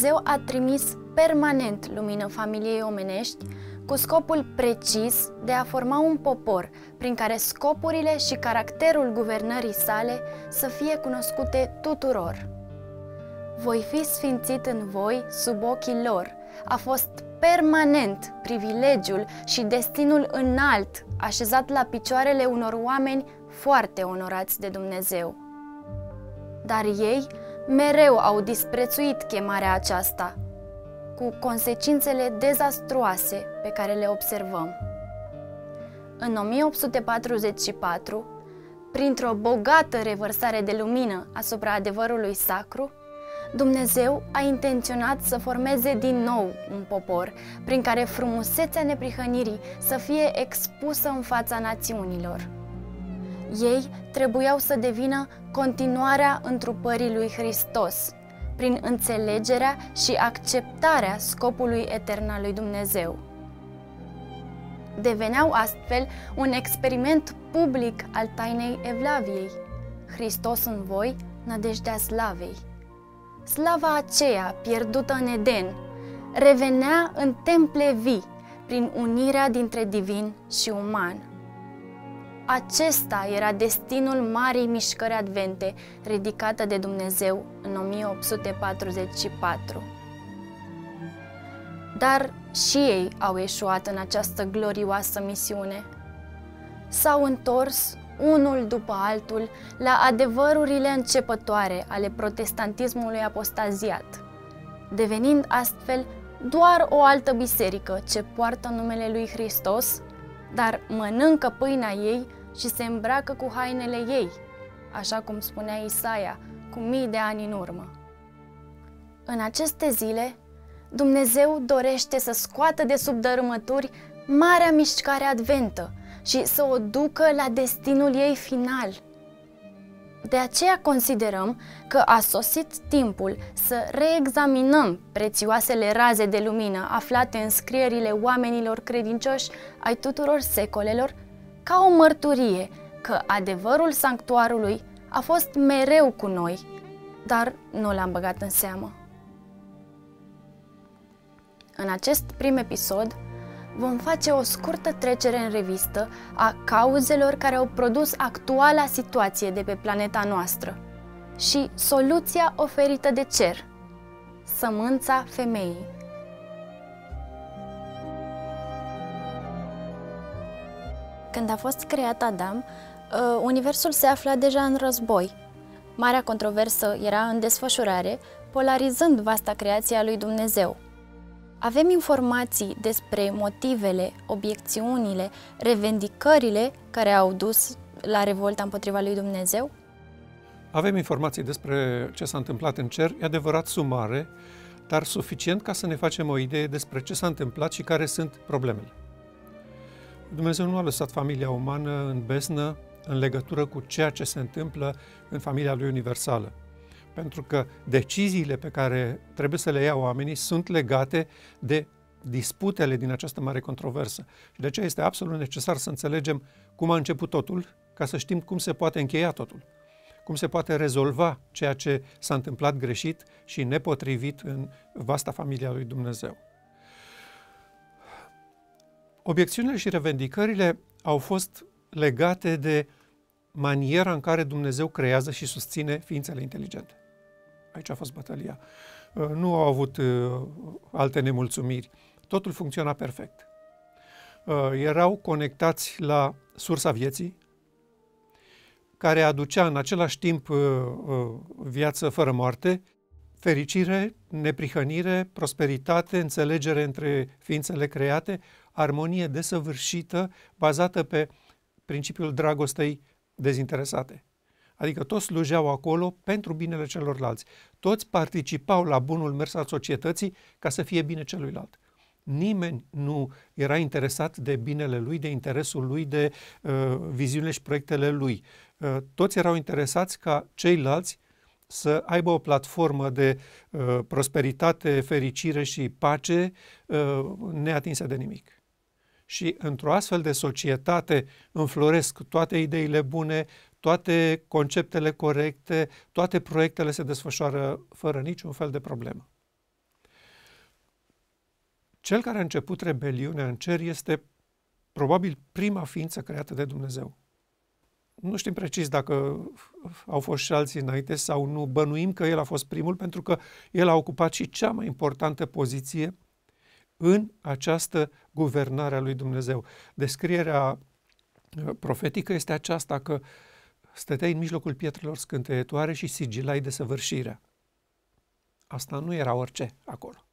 Dumnezeu a trimis permanent lumină familiei omenești cu scopul precis de a forma un popor prin care scopurile și caracterul guvernării sale să fie cunoscute tuturor. Voi fi sfințit în voi sub ochii lor. A fost permanent privilegiul și destinul înalt așezat la picioarele unor oameni foarte onorați de Dumnezeu. Dar ei mereu au disprețuit chemarea aceasta, cu consecințele dezastruoase pe care le observăm. În 1844, printr-o bogată revărsare de lumină asupra adevărului sacru, Dumnezeu a intenționat să formeze din nou un popor prin care frumusețea neprihănirii să fie expusă în fața națiunilor. Ei trebuiau să devină continuarea întrupării lui Hristos, prin înțelegerea și acceptarea scopului etern al lui Dumnezeu. Deveneau astfel un experiment public al tainei Evlaviei, Hristos în voi, nădejdea slavei. Slava aceea, pierdută în Eden, revenea în temple vii, prin unirea dintre divin și uman. Acesta era destinul marii mișcări advente ridicată de Dumnezeu în 1844. Dar și ei au eșuat în această glorioasă misiune. S-au întors unul după altul la adevărurile începătoare ale protestantismului apostaziat, devenind astfel doar o altă biserică ce poartă numele lui Hristos, dar mănâncă pâinea ei și se îmbracă cu hainele ei, așa cum spunea Isaia, cu mii de ani în urmă. În aceste zile, Dumnezeu dorește să scoată de sub dărâmături marea mișcare adventă și să o ducă la destinul ei final – de aceea considerăm că a sosit timpul să reexaminăm prețioasele raze de lumină aflate în scrierile oamenilor credincioși ai tuturor secolelor ca o mărturie că adevărul sanctuarului a fost mereu cu noi, dar nu l-am băgat în seamă. În acest prim episod vom face o scurtă trecere în revistă a cauzelor care au produs actuala situație de pe planeta noastră și soluția oferită de cer, sămânța femeii. Când a fost creat Adam, uh, Universul se afla deja în război. Marea controversă era în desfășurare, polarizând vasta creația lui Dumnezeu. Avem informații despre motivele, obiecțiunile, revendicările care au dus la revolta împotriva lui Dumnezeu? Avem informații despre ce s-a întâmplat în cer, e adevărat sumare, dar suficient ca să ne facem o idee despre ce s-a întâmplat și care sunt problemele. Dumnezeu nu a lăsat familia umană în beznă în legătură cu ceea ce se întâmplă în familia lui universală. Pentru că deciziile pe care trebuie să le ia oamenii sunt legate de disputele din această mare controversă. Și de aceea este absolut necesar să înțelegem cum a început totul, ca să știm cum se poate încheia totul, cum se poate rezolva ceea ce s-a întâmplat greșit și nepotrivit în vasta familia lui Dumnezeu. Obiecțiunile și revendicările au fost legate de maniera în care Dumnezeu creează și susține ființele inteligente. Aici a fost bătălia. Uh, nu au avut uh, alte nemulțumiri. Totul funcționa perfect. Uh, erau conectați la sursa vieții, care aducea în același timp viață fără moarte, fericire, neprihănire, prosperitate, înțelegere între ființele create, armonie desăvârșită bazată pe principiul dragostei dezinteresate. Adică toți slujeau acolo pentru binele celorlalți. Toți participau la bunul mers al societății ca să fie bine celuilalt. Nimeni nu era interesat de binele lui, de interesul lui, de uh, viziunile și proiectele lui. Uh, toți erau interesați ca ceilalți să aibă o platformă de uh, prosperitate, fericire și pace uh, neatinsă de nimic și într-o astfel de societate înfloresc toate ideile bune, toate conceptele corecte, toate proiectele se desfășoară fără niciun fel de problemă. Cel care a început rebeliunea în cer este probabil prima ființă creată de Dumnezeu. Nu știm precis dacă au fost și alții înainte sau nu, bănuim că el a fost primul pentru că el a ocupat și cea mai importantă poziție în această guvernare a lui Dumnezeu. Descrierea uh, profetică este aceasta că stăteai în mijlocul pietrelor scânteietoare și sigilai de săvârșirea. Asta nu era orice acolo.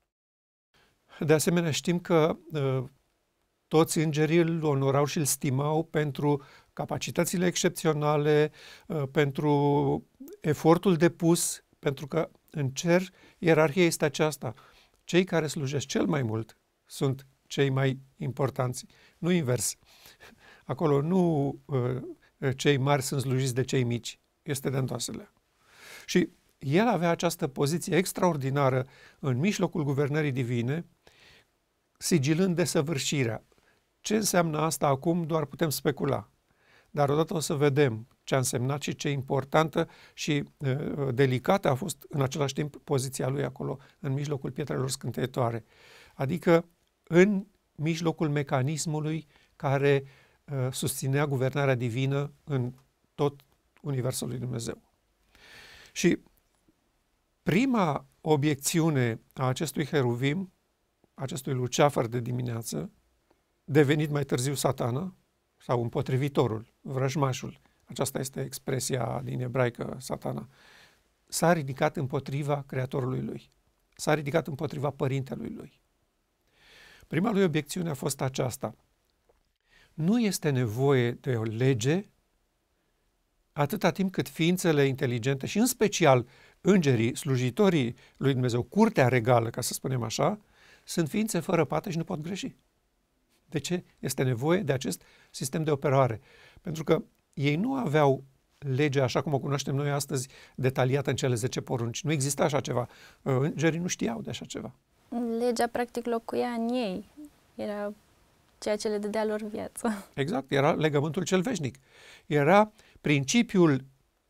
De asemenea, știm că uh, toți îngerii îl onorau și îl stimau pentru capacitățile excepționale, uh, pentru efortul depus, pentru că în cer ierarhia este aceasta – cei care slujesc cel mai mult sunt cei mai importanți, nu invers. Acolo nu uh, uh, cei mari sunt slujiți de cei mici, este de întoaselea. Și el avea această poziție extraordinară în mijlocul guvernării divine, sigilând desăvârșirea. Ce înseamnă asta acum doar putem specula. Dar odată o să vedem ce a însemnat și ce importantă și uh, delicată a fost în același timp poziția lui acolo, în mijlocul pietrelor scânteitoare. Adică în mijlocul mecanismului care uh, susținea guvernarea divină în tot Universul lui Dumnezeu. Și prima obiecțiune a acestui heruvim, acestui luceafăr de dimineață, devenit mai târziu satana sau împotrivitorul, vrăjmașul, aceasta este expresia din ebraică satana. S-a ridicat împotriva creatorului lui. S-a ridicat împotriva părintelui lui. Prima lui obiecțiune a fost aceasta. Nu este nevoie de o lege atâta timp cât ființele inteligente și în special îngerii, slujitorii lui Dumnezeu, curtea regală, ca să spunem așa, sunt ființe fără pată și nu pot greși. De ce este nevoie de acest sistem de operare? Pentru că ei nu aveau legea așa cum o cunoaștem noi astăzi detaliată în cele 10 porunci. Nu exista așa ceva. Uh, îngerii nu știau de așa ceva. Legea practic locuia în ei. Era ceea ce le dădea lor viață. Exact, era legământul cel veșnic. Era principiul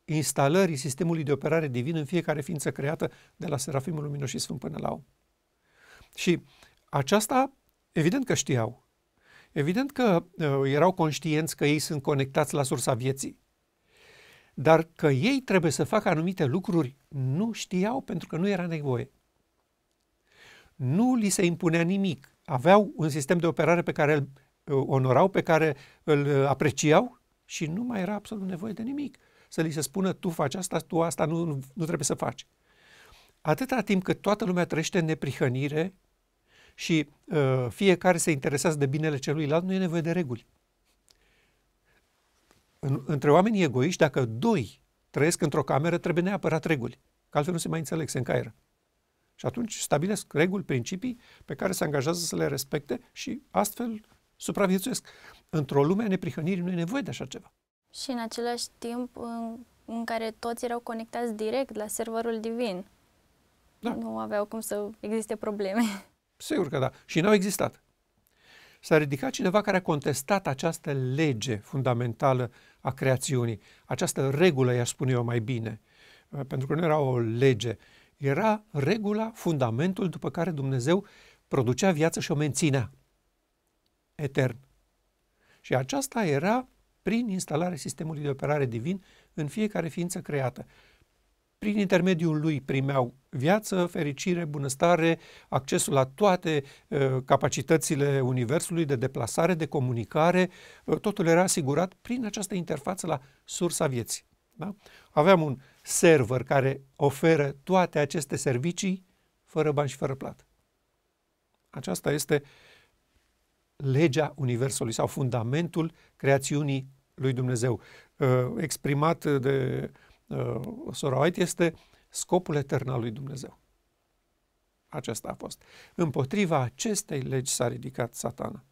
instalării sistemului de operare divin în fiecare ființă creată de la Serafimul Luminos și Sfânt până la om. Și aceasta, evident că știau, Evident că uh, erau conștienți că ei sunt conectați la sursa vieții, dar că ei trebuie să facă anumite lucruri nu știau pentru că nu era nevoie. Nu li se impunea nimic. Aveau un sistem de operare pe care îl uh, onorau, pe care îl uh, apreciau și nu mai era absolut nevoie de nimic. Să li se spună tu faci asta, tu asta nu, nu, nu trebuie să faci. Atâta timp cât toată lumea trăiește în neprihănire, și uh, fiecare se interesează de binele celuilalt, nu e nevoie de reguli. În, între oamenii egoiști, dacă doi trăiesc într-o cameră, trebuie neapărat reguli, că altfel nu se mai înțeleg, se încaieră. Și atunci stabilesc reguli, principii pe care se angajează să le respecte și astfel supraviețuiesc. Într-o lume a neprihănirii nu e nevoie de așa ceva. Și în același timp în, în care toți erau conectați direct la serverul divin. Da. Nu aveau cum să existe probleme. Sigur că da. Și n-au existat. S-a ridicat cineva care a contestat această lege fundamentală a creațiunii, această regulă, i-aș spune eu mai bine, uh, pentru că nu era o lege, era regula, fundamentul după care Dumnezeu producea viață și o menținea etern. Și aceasta era prin instalarea sistemului de operare divin în fiecare ființă creată prin intermediul lui primeau viață, fericire, bunăstare, accesul la toate uh, capacitățile Universului de deplasare, de comunicare, uh, totul era asigurat prin această interfață la sursa vieții. Da? Aveam un server care oferă toate aceste servicii fără bani și fără plată. Aceasta este legea Universului sau fundamentul creațiunii lui Dumnezeu, uh, exprimat de Uh, sora White, este scopul etern al lui Dumnezeu. acesta a fost. Împotriva acestei legi s-a ridicat satana.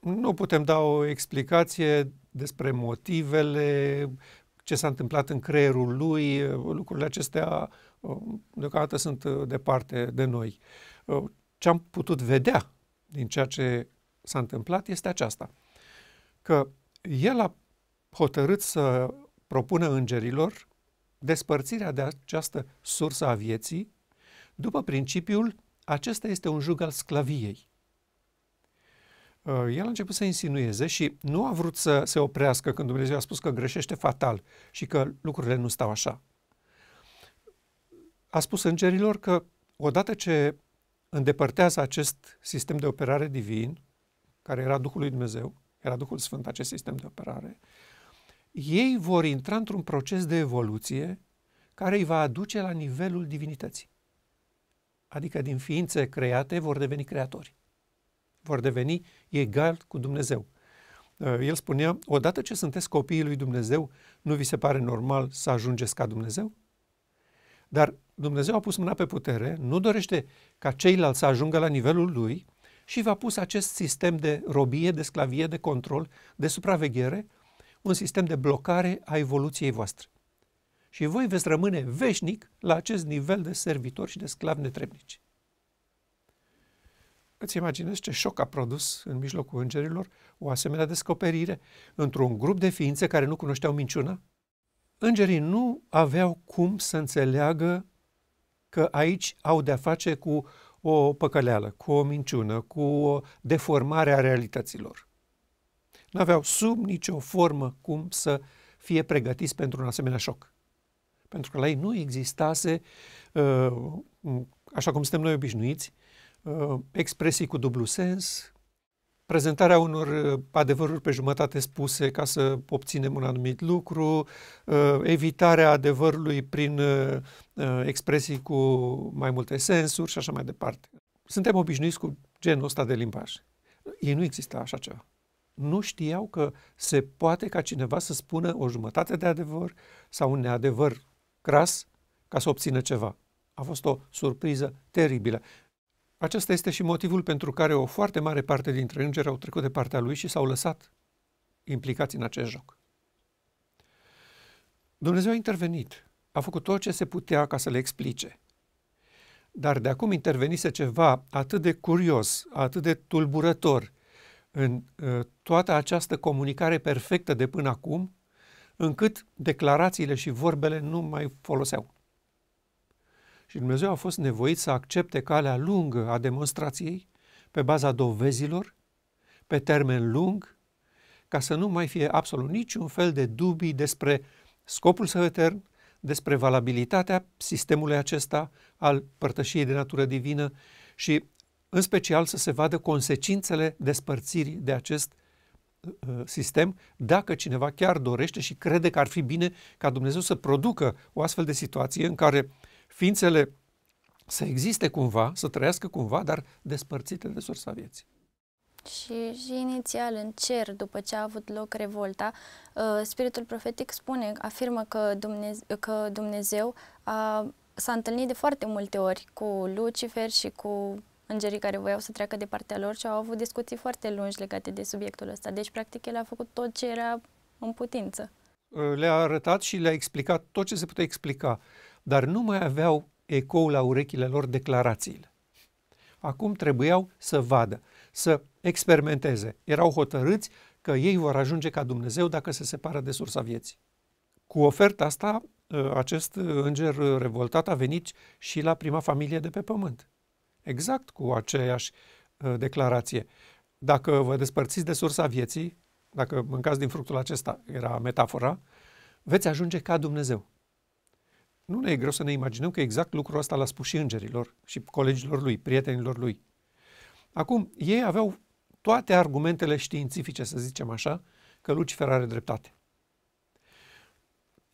Nu putem da o explicație despre motivele, ce s-a întâmplat în creierul lui, uh, lucrurile acestea uh, deocamdată sunt departe de noi. Ce am putut vedea din ceea ce s-a întâmplat este aceasta, că el a hotărât să propună îngerilor despărțirea de această sursă a vieții, după principiul acesta este un jug al sclaviei. Uh, el a început să insinueze și nu a vrut să se oprească când Dumnezeu a spus că greșește fatal și că lucrurile nu stau așa. A spus îngerilor că odată ce îndepărtează acest sistem de operare divin, care era Duhul lui Dumnezeu, era Duhul Sfânt acest sistem de operare, ei vor intra într-un proces de evoluție care îi va aduce la nivelul divinității. Adică din ființe create vor deveni creatori. Vor deveni egal cu Dumnezeu. Uh, el spunea, odată ce sunteți copiii lui Dumnezeu, nu vi se pare normal să ajungeți ca Dumnezeu? Dar Dumnezeu a pus mâna pe putere, nu dorește ca ceilalți să ajungă la nivelul lui și v-a pus acest sistem de robie, de sclavie, de control, de supraveghere, un sistem de blocare a evoluției voastre. Și voi veți rămâne veșnic la acest nivel de servitori și de sclavi netrebnici. Îți imaginezi ce șoc a produs în mijlocul îngerilor o asemenea descoperire într-un grup de ființe care nu cunoșteau minciuna? Îngerii nu aveau cum să înțeleagă că aici au de-a face cu o păcăleală, cu o minciună, cu o deformare a realităților. Nu aveau sub nicio formă cum să fie pregătiți pentru un asemenea șoc. Pentru că la ei nu existase, uh, așa cum suntem noi obișnuiți, uh, expresii cu dublu sens, prezentarea unor uh, adevăruri pe jumătate spuse ca să obținem un anumit lucru, evitarea adevărului prin expresii cu mai multe sensuri și așa mai departe. Suntem obișnuiți cu genul ăsta de limbaj. Ei nu exista așa ceva nu știau că se poate ca cineva să spună o jumătate de adevăr sau un neadevăr cras ca să obțină ceva. A fost o surpriză teribilă. Acesta este și motivul pentru care o foarte mare parte dintre îngeri au trecut de partea lui și s-au lăsat implicați în acest joc. Dumnezeu a intervenit, a făcut tot ce se putea ca să le explice. Dar de acum intervenise ceva atât de curios, atât de tulburător în uh, toată această comunicare perfectă de până acum, încât declarațiile și vorbele nu mai foloseau. Și Dumnezeu a fost nevoit să accepte calea lungă a demonstrației, pe baza dovezilor, pe termen lung, ca să nu mai fie absolut niciun fel de dubii despre scopul său etern, despre valabilitatea sistemului acesta al părtășiei de natură divină și, în special, să se vadă consecințele despărțirii de acest Uh, sistem dacă cineva chiar dorește și crede că ar fi bine ca Dumnezeu să producă o astfel de situație în care ființele să existe cumva, să trăiască cumva, dar despărțite de sursa vieții. Și, și inițial în cer, după ce a avut loc revolta, uh, spiritul profetic spune, afirmă că, Dumnezeu, că Dumnezeu a, s-a întâlnit de foarte multe ori cu Lucifer și cu îngerii care voiau să treacă de partea lor și au avut discuții foarte lungi legate de subiectul ăsta. Deci, practic, el a făcut tot ce era în putință. Uh, le-a arătat și le-a explicat tot ce se putea explica, dar nu mai aveau ecou la urechile lor declarațiile. Acum trebuiau să vadă, să experimenteze. Erau hotărâți că ei vor ajunge ca Dumnezeu dacă se separă de sursa vieții. Cu oferta asta, uh, acest uh, înger revoltat a venit și la prima familie de pe pământ exact cu aceeași uh, declarație. Dacă vă despărțiți de sursa vieții, dacă mâncați din fructul acesta, era metafora, veți ajunge ca Dumnezeu. Nu ne e greu să ne imaginăm că exact lucrul ăsta l-a spus și îngerilor, și colegilor lui, prietenilor lui. Acum, ei aveau toate argumentele științifice, să zicem așa, că Lucifer are dreptate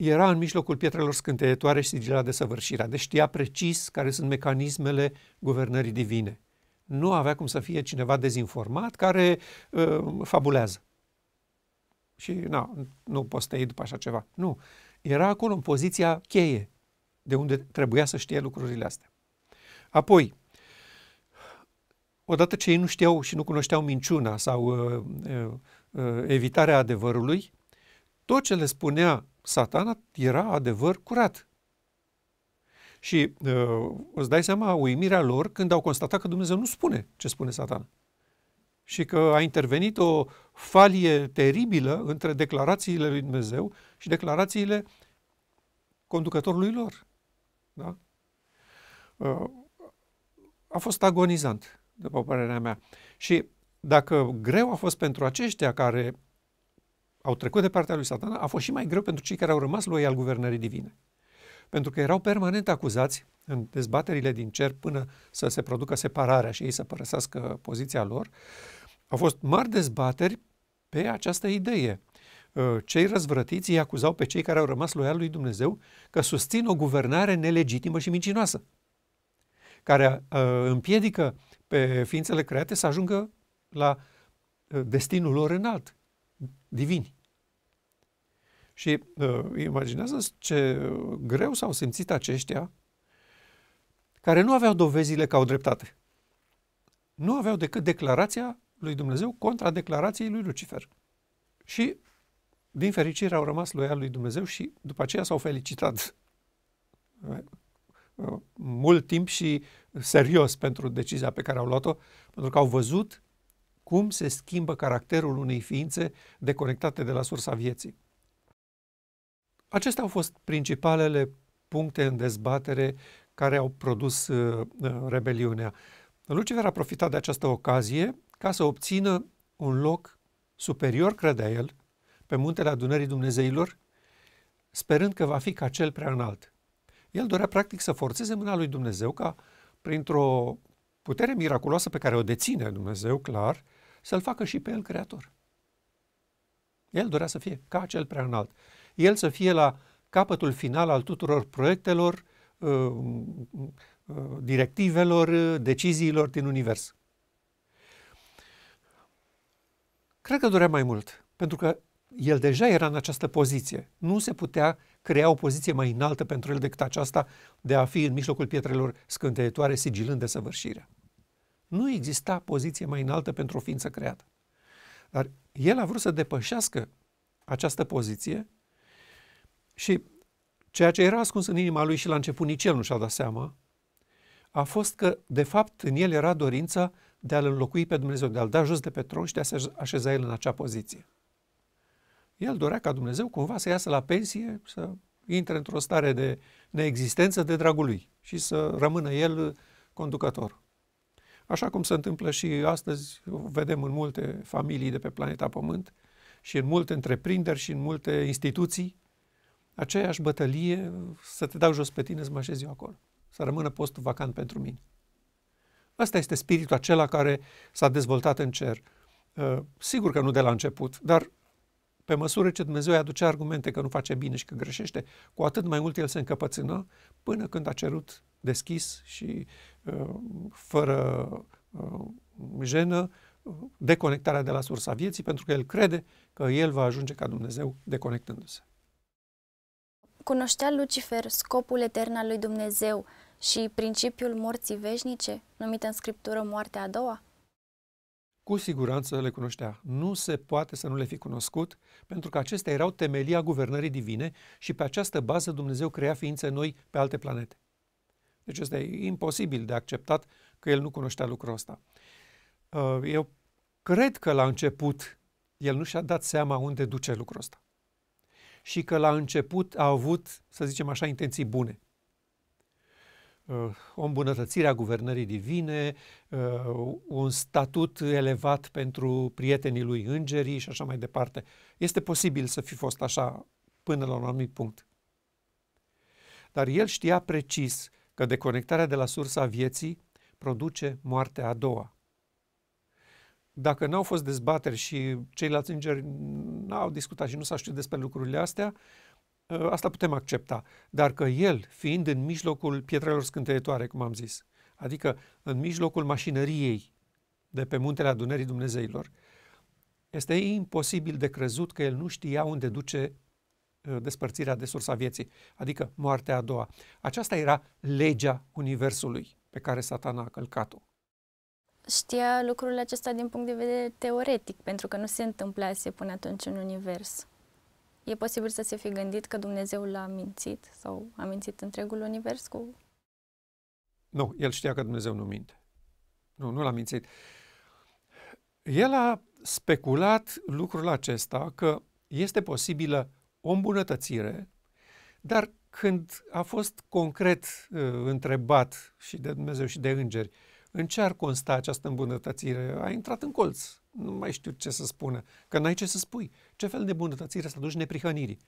era în mijlocul pietrelor scânteietoare și sigila de săvârșirea, deci știa precis care sunt mecanismele guvernării divine. Nu avea cum să fie cineva dezinformat care uh, fabulează. Și na, nu poți să te iei după așa ceva. Nu. Era acolo în poziția cheie, de unde trebuia să știe lucrurile astea. Apoi, odată ce ei nu știau și nu cunoșteau minciuna sau uh, uh, evitarea adevărului, tot ce le spunea satana era adevăr curat. Și uh, îți dai seama uimirea lor când au constatat că Dumnezeu nu spune ce spune satana. Și că a intervenit o falie teribilă între declarațiile lui Dumnezeu și declarațiile conducătorului lor. Da? Uh, a fost agonizant, după părerea mea. Și dacă greu a fost pentru aceștia care au trecut de partea lui satana, a fost și mai greu pentru cei care au rămas lui al guvernării divine. Pentru că erau permanent acuzați în dezbaterile din cer până să se producă separarea și ei să părăsească poziția lor. Au fost mari dezbateri pe această idee. Ă, cei răzvrătiți îi acuzau pe cei care au rămas loiali lui Dumnezeu că susțin o guvernare nelegitimă și mincinoasă, care ă, împiedică pe ființele create să ajungă la ă, destinul lor înalt divini. Și uh, imaginează-ți ce greu s-au simțit aceștia care nu aveau dovezile că au dreptate. Nu aveau decât declarația lui Dumnezeu contra declarației lui Lucifer. Și, din fericire, au rămas loiali lui Dumnezeu și după aceea s-au felicitat uh, mult timp și serios pentru decizia pe care au luat-o, pentru că au văzut cum se schimbă caracterul unei ființe deconectate de la sursa vieții. Acestea au fost principalele puncte în dezbatere care au produs uh, uh, rebeliunea. Lucifer a profitat de această ocazie ca să obțină un loc superior, credea el, pe muntele adunării Dumnezeilor, sperând că va fi ca cel prea înalt. El dorea practic să forțeze mâna lui Dumnezeu ca printr-o putere miraculoasă pe care o deține Dumnezeu, clar, să-l facă și pe el creator. El dorea să fie ca cel prea înalt. El să fie la capătul final al tuturor proiectelor, uh, uh, directivelor, deciziilor din univers. Cred că dorea mai mult, pentru că el deja era în această poziție. Nu se putea crea o poziție mai înaltă pentru el decât aceasta de a fi în mijlocul pietrelor scânteitoare, sigilând desăvârșirea. Nu exista poziție mai înaltă pentru o ființă creată. Dar el a vrut să depășească această poziție și ceea ce era ascuns în inima lui și la început nici el nu și-a dat seama, a fost că, de fapt, în el era dorința de a-L înlocui pe Dumnezeu, de a-L da jos de pe tron și de a se așeza el în acea poziție. El dorea ca Dumnezeu cumva să iasă la pensie, să intre într-o stare de neexistență de dragul lui și să rămână el conducător așa cum se întâmplă și astăzi, vedem în multe familii de pe planeta Pământ și în multe întreprinderi și în multe instituții, aceeași bătălie să te dau jos pe tine să mă așez eu acolo, să rămână postul vacant pentru mine. Asta este spiritul acela care s-a dezvoltat în cer. Uh, sigur că nu de la început, dar pe măsură ce Dumnezeu îi aduce argumente că nu face bine și că greșește, cu atât mai mult el se încăpățână până când a cerut deschis și uh, fără uh, jenă deconectarea de la sursa vieții, pentru că el crede că el va ajunge ca Dumnezeu deconectându-se. Cunoștea Lucifer scopul etern al lui Dumnezeu și principiul morții veșnice, numită în scriptură moartea a doua? Cu siguranță le cunoștea. Nu se poate să nu le fi cunoscut, pentru că acestea erau temelia guvernării divine și pe această bază Dumnezeu crea ființe noi pe alte planete. Deci este imposibil de acceptat că el nu cunoștea lucrul ăsta. Uh, eu cred că la început el nu și-a dat seama unde duce lucrul ăsta. Și că la început a avut, să zicem așa, intenții bune. Uh, o îmbunătățire a guvernării divine, uh, un statut elevat pentru prietenii lui îngerii și așa mai departe. Este posibil să fi fost așa până la un anumit punct. Dar el știa precis că deconectarea de la sursa vieții produce moartea a doua. Dacă n-au fost dezbateri și ceilalți îngeri n-au discutat și nu s-a știut despre lucrurile astea, ă, asta putem accepta. Dar că el, fiind în mijlocul pietrelor scânteitoare, cum am zis, adică în mijlocul mașinăriei de pe muntele adunării Dumnezeilor, este imposibil de crezut că el nu știa unde duce Eh, despărțirea de sursa vieții, adică moartea a doua. Aceasta era legea Universului pe care satana a călcat-o. Știa lucrul acesta din punct de vedere teoretic, pentru că nu se întâmplase până atunci în Univers. E posibil să se fi gândit că Dumnezeu l-a mințit sau a mințit întregul Univers cu... Nu, el știa că Dumnezeu nu minte. Nu, nu l-a mințit. El a speculat lucrul acesta că este posibilă o îmbunătățire, dar când a fost concret uh, întrebat și de Dumnezeu și de îngeri în ce ar consta această îmbunătățire, a intrat în colț. Nu mai știu ce să spună, că n-ai ce să spui. Ce fel de îmbunătățire să aduci neprihănirii?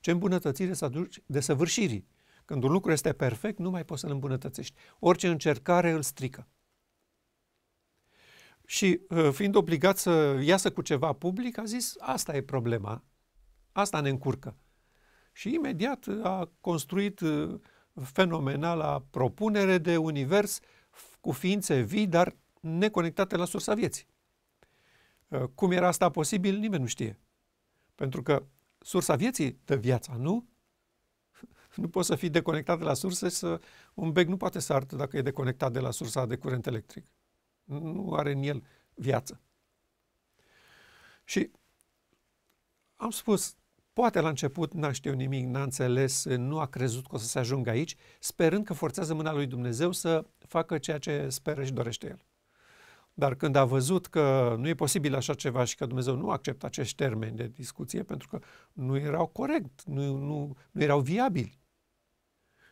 Ce îmbunătățire să aduci desăvârșirii? Când un lucru este perfect, nu mai poți să-l îmbunătățești. Orice încercare îl strică. Și uh, fiind obligat să iasă cu ceva public, a zis, asta e problema. Asta ne încurcă. Și imediat uh, a construit uh, fenomenala propunere de univers cu ființe vii, dar neconectate la sursa vieții. Uh, cum era asta posibil, nimeni nu știe. Pentru că sursa vieții dă viața, nu? Nu poți să fii deconectat de la sursă și să... Un bec nu poate să artă dacă e deconectat de la sursa de curent electric. Nu are în el viață. Și am spus, Poate la început n-a știut nimic, n-a înțeles, nu a crezut că o să se ajungă aici, sperând că forțează mâna lui Dumnezeu să facă ceea ce speră și dorește el. Dar când a văzut că nu e posibil așa ceva și că Dumnezeu nu acceptă acești termeni de discuție pentru că nu erau corect, nu, nu, nu erau viabili.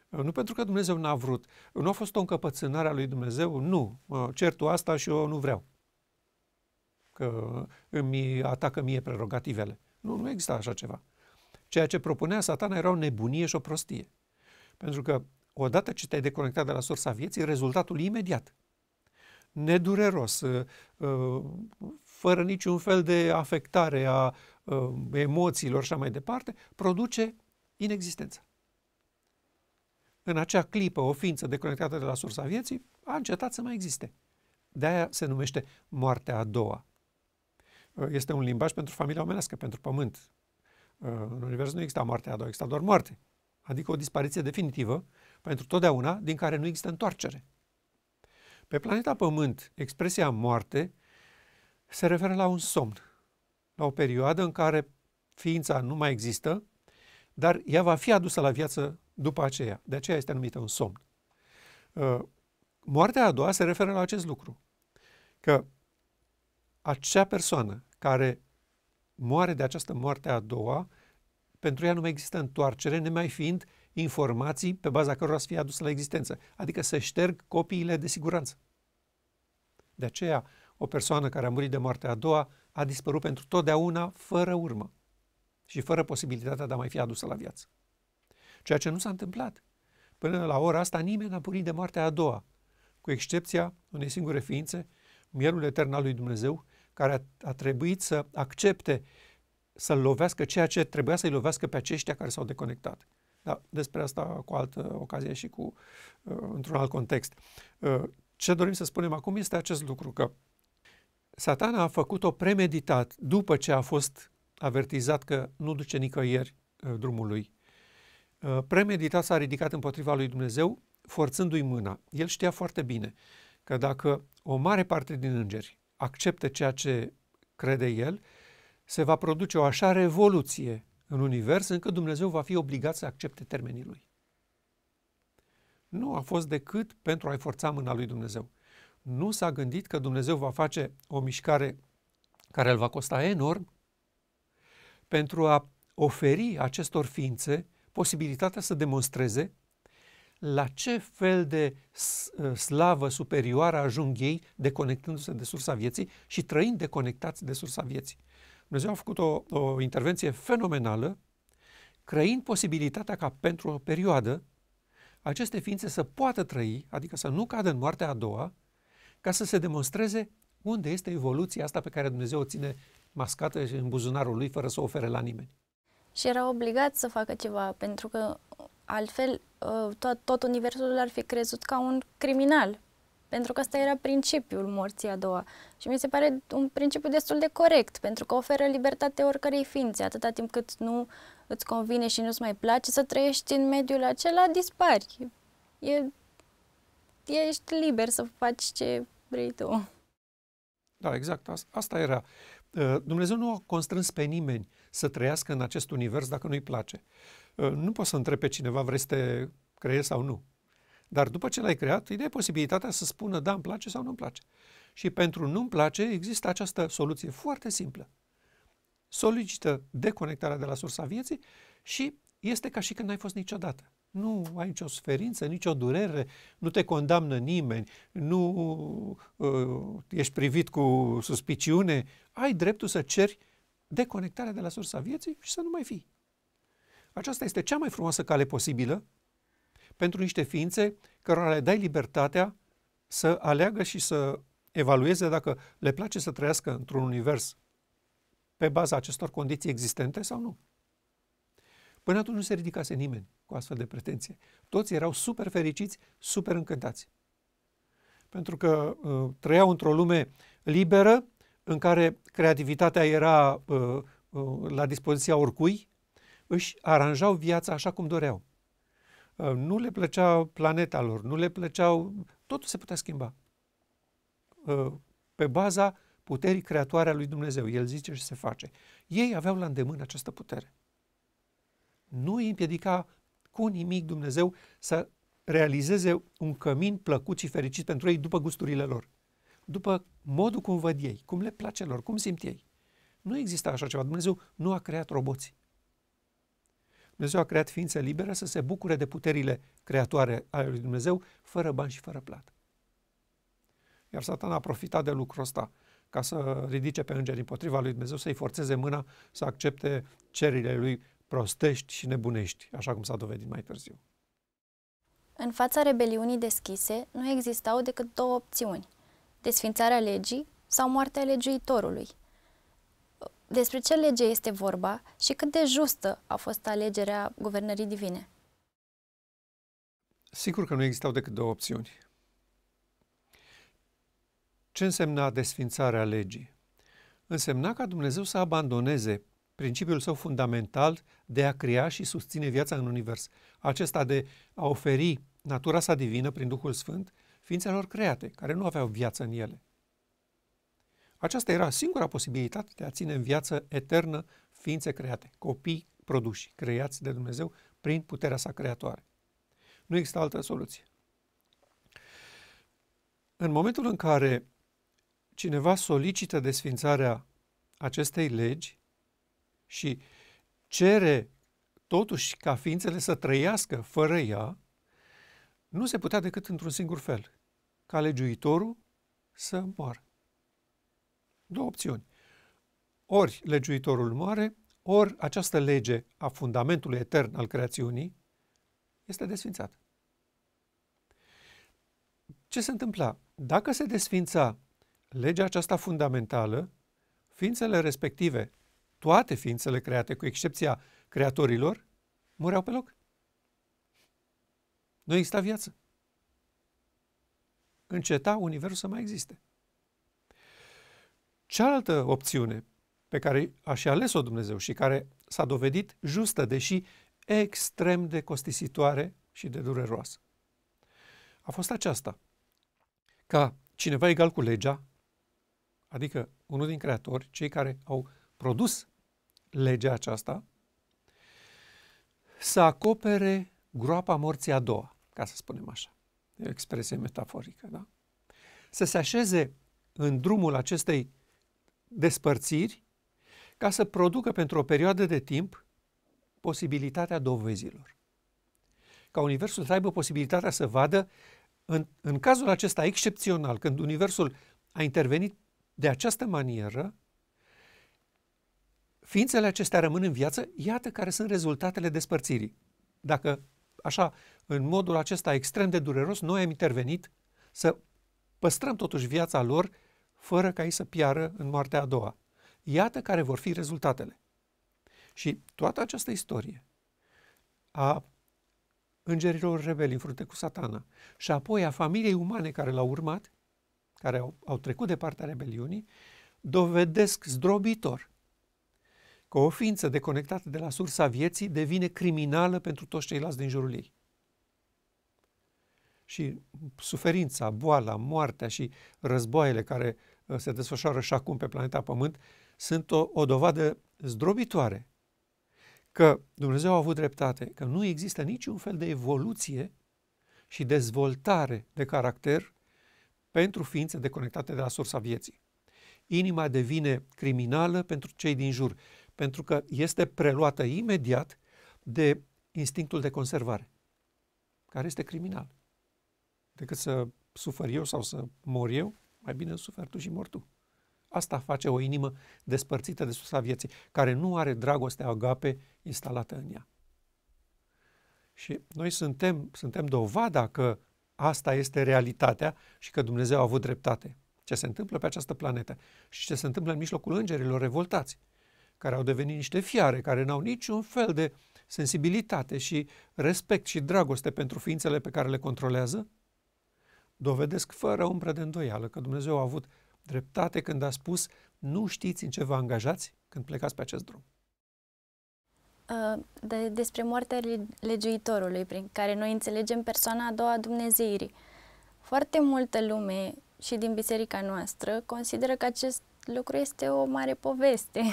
Nu pentru că Dumnezeu n-a vrut. Nu a fost o încăpățânare a lui Dumnezeu, nu. certul asta și eu nu vreau. Că îmi atacă mie prerogativele. Nu, nu există așa ceva. Ceea ce propunea satana era o nebunie și o prostie. Pentru că odată ce te-ai deconectat de la sursa vieții, rezultatul imediat. Nedureros, uh, uh, fără niciun fel de afectare a uh, emoțiilor și mai departe, produce inexistența. În acea clipă, o ființă deconectată de la sursa vieții a încetat să mai existe. De aia se numește moartea a doua. Este un limbaj pentru familia omenească, pentru pământ, Uh, în univers nu exista moartea a doua, exista doar moarte. Adică o dispariție definitivă pentru totdeauna, din care nu există întoarcere. Pe planeta Pământ, expresia moarte se referă la un somn, la o perioadă în care ființa nu mai există, dar ea va fi adusă la viață după aceea. De aceea este numită un somn. Uh, moartea a doua se referă la acest lucru, că acea persoană care moare de această moarte a doua, pentru ea nu mai există întoarcere, nemai fiind informații pe baza cărora să fie adusă la existență, adică să șterg copiile de siguranță. De aceea, o persoană care a murit de moartea a doua a dispărut pentru totdeauna fără urmă și fără posibilitatea de a mai fi adusă la viață. Ceea ce nu s-a întâmplat. Până la ora asta nimeni n-a murit de moartea a doua, cu excepția unei singure ființe, mielul etern al lui Dumnezeu, care a, a trebuit să accepte să-l lovească ceea ce trebuia să-i lovească pe aceștia care s-au deconectat. Da, despre asta cu altă ocazie și cu uh, într-un alt context. Uh, ce dorim să spunem acum este acest lucru, că satana a făcut-o premeditat după ce a fost avertizat că nu duce nicăieri uh, drumul lui. Uh, premeditat s-a ridicat împotriva lui Dumnezeu, forțându-i mâna. El știa foarte bine că dacă o mare parte din îngeri accepte ceea ce crede el, se va produce o așa revoluție în univers încât Dumnezeu va fi obligat să accepte termenii lui. Nu a fost decât pentru a-i forța mâna lui Dumnezeu. Nu s-a gândit că Dumnezeu va face o mișcare care îl va costa enorm pentru a oferi acestor ființe posibilitatea să demonstreze la ce fel de ă, slavă superioară ajung ei deconectându-se de sursa vieții și trăind deconectați de sursa vieții. Dumnezeu a făcut o, o intervenție fenomenală, creând posibilitatea ca pentru o perioadă aceste ființe să poată trăi, adică să nu cadă în moartea a doua, ca să se demonstreze unde este evoluția asta pe care Dumnezeu o ține mascată în buzunarul lui fără să o ofere la nimeni. Și erau obligați să facă ceva, pentru că altfel Uh, tot, tot universul ar fi crezut ca un criminal. Pentru că asta era principiul morții a doua. Și mi se pare un principiu destul de corect, pentru că oferă libertate oricărei ființe. Atâta timp cât nu îți convine și nu-ți mai place să trăiești în mediul acela, dispari. E, ești liber să faci ce vrei tu. Da, exact. Asta era. Uh, Dumnezeu nu a constrâns pe nimeni să trăiască în acest univers dacă nu-i place. Ă, nu poți să întrebi pe cineva, vrei să te creezi sau nu. Dar după ce l-ai creat, îi dai posibilitatea să spună da, îmi place sau nu îmi place. Și pentru nu-mi place există această soluție foarte simplă. Solicită deconectarea de la sursa vieții și este ca și când n-ai fost niciodată. Nu ai nicio suferință, nicio durere, nu te condamnă nimeni, nu uh, ești privit cu suspiciune. Ai dreptul să ceri deconectarea de la sursa vieții și să nu mai fii. Aceasta este cea mai frumoasă cale posibilă pentru niște ființe cărora le dai libertatea să aleagă și să evalueze dacă le place să trăiască într-un univers pe baza acestor condiții existente sau nu. Până atunci nu se ridicase nimeni cu astfel de pretenție. Toți erau super fericiți, super încântați. Pentru că uh, trăiau într-o lume liberă, în care creativitatea era uh, uh, la dispoziția oricui, își aranjau viața așa cum doreau. Uh, nu le plăcea planeta lor, nu le plăceau... Totul se putea schimba. Uh, pe baza puterii creatoare a lui Dumnezeu. El zice și se face. Ei aveau la îndemână această putere. Nu îi împiedica cu nimic Dumnezeu să realizeze un cămin plăcut și fericit pentru ei după gusturile lor, după modul cum văd ei, cum le place lor, cum simt ei. Nu există așa ceva. Dumnezeu nu a creat roboții. Dumnezeu a creat ființe libere să se bucure de puterile creatoare ale lui Dumnezeu, fără bani și fără plată. Iar satan a profitat de lucrul ăsta ca să ridice pe îngeri împotriva lui Dumnezeu, să-i forțeze mâna să accepte cerile lui prostești și nebunești, așa cum s-a dovedit mai târziu. În fața rebeliunii deschise, nu existau decât două opțiuni, desfințarea legii sau moartea legiuitorului – despre ce lege este vorba și cât de justă a fost alegerea guvernării divine? Sigur că nu existau decât două opțiuni. Ce însemna desfințarea legii? Însemna ca Dumnezeu să abandoneze principiul său fundamental de a crea și susține viața în univers, acesta de a oferi natura sa divină prin Duhul Sfânt ființelor create, care nu aveau viață în ele. Aceasta era singura posibilitate de a ține în viață eternă ființe create, copii produși, creați de Dumnezeu prin puterea sa creatoare. Nu există altă soluție. În momentul în care cineva solicită desfințarea acestei legi și cere totuși ca ființele să trăiască fără ea, nu se putea decât într-un singur fel, ca legiuitorul să moară. Două opțiuni. Ori legiuitorul moare, ori această lege a fundamentului etern al creațiunii este desfințată. Ce se întâmpla? Dacă se desfința legea aceasta fundamentală, ființele respective, toate ființele create, cu excepția creatorilor, mureau pe loc. Nu exista viață. Înceta universul să mai existe. Cealaltă opțiune pe care a și ales-o Dumnezeu și care s-a dovedit justă, deși extrem de costisitoare și de dureroasă, a fost aceasta. Ca cineva egal cu legea, adică unul din creatori, cei care au produs legea aceasta, să acopere groapa morții a doua, ca să spunem așa. E o expresie metaforică, da? Să se așeze în drumul acestei despărțiri ca să producă pentru o perioadă de timp posibilitatea dovezilor. Ca Universul să aibă posibilitatea să vadă, în, în cazul acesta excepțional, când Universul a intervenit de această manieră, ființele acestea rămân în viață, iată care sunt rezultatele despărțirii. Dacă, așa, în modul acesta extrem de dureros, noi am intervenit să păstrăm totuși viața lor fără ca ei să piară în moartea a doua. Iată care vor fi rezultatele. Și toată această istorie a îngerilor rebeli în frunte cu satana și apoi a familiei umane care l-au urmat, care au, au trecut de partea rebeliunii, dovedesc zdrobitor că o ființă deconectată de la sursa vieții devine criminală pentru toți ceilalți din jurul ei. Și suferința, boala, moartea și războaiele care Uh, se desfășoară și acum pe planeta Pământ, sunt o, o dovadă zdrobitoare că Dumnezeu a avut dreptate, că nu există niciun fel de evoluție și dezvoltare de caracter pentru ființe deconectate de la sursa vieții. Inima devine criminală pentru cei din jur, pentru că este preluată imediat de instinctul de conservare, care este criminal. Decât să sufăr eu sau să mor eu, mai bine suferi tu și mor tu. Asta face o inimă despărțită de sursa vieții, care nu are dragostea agape instalată în ea. Și noi suntem, suntem dovada că asta este realitatea și că Dumnezeu a avut dreptate. Ce se întâmplă pe această planetă și ce se întâmplă în mijlocul îngerilor revoltați, care au devenit niște fiare, care n-au niciun fel de sensibilitate și respect și dragoste pentru ființele pe care le controlează, dovedesc fără umbră de îndoială că Dumnezeu a avut dreptate când a spus nu știți în ce vă angajați când plecați pe acest drum. Uh, de, despre moartea legiuitorului, prin care noi înțelegem persoana a doua a Dumnezeirii. Foarte multă lume și din biserica noastră consideră că acest lucru este o mare poveste.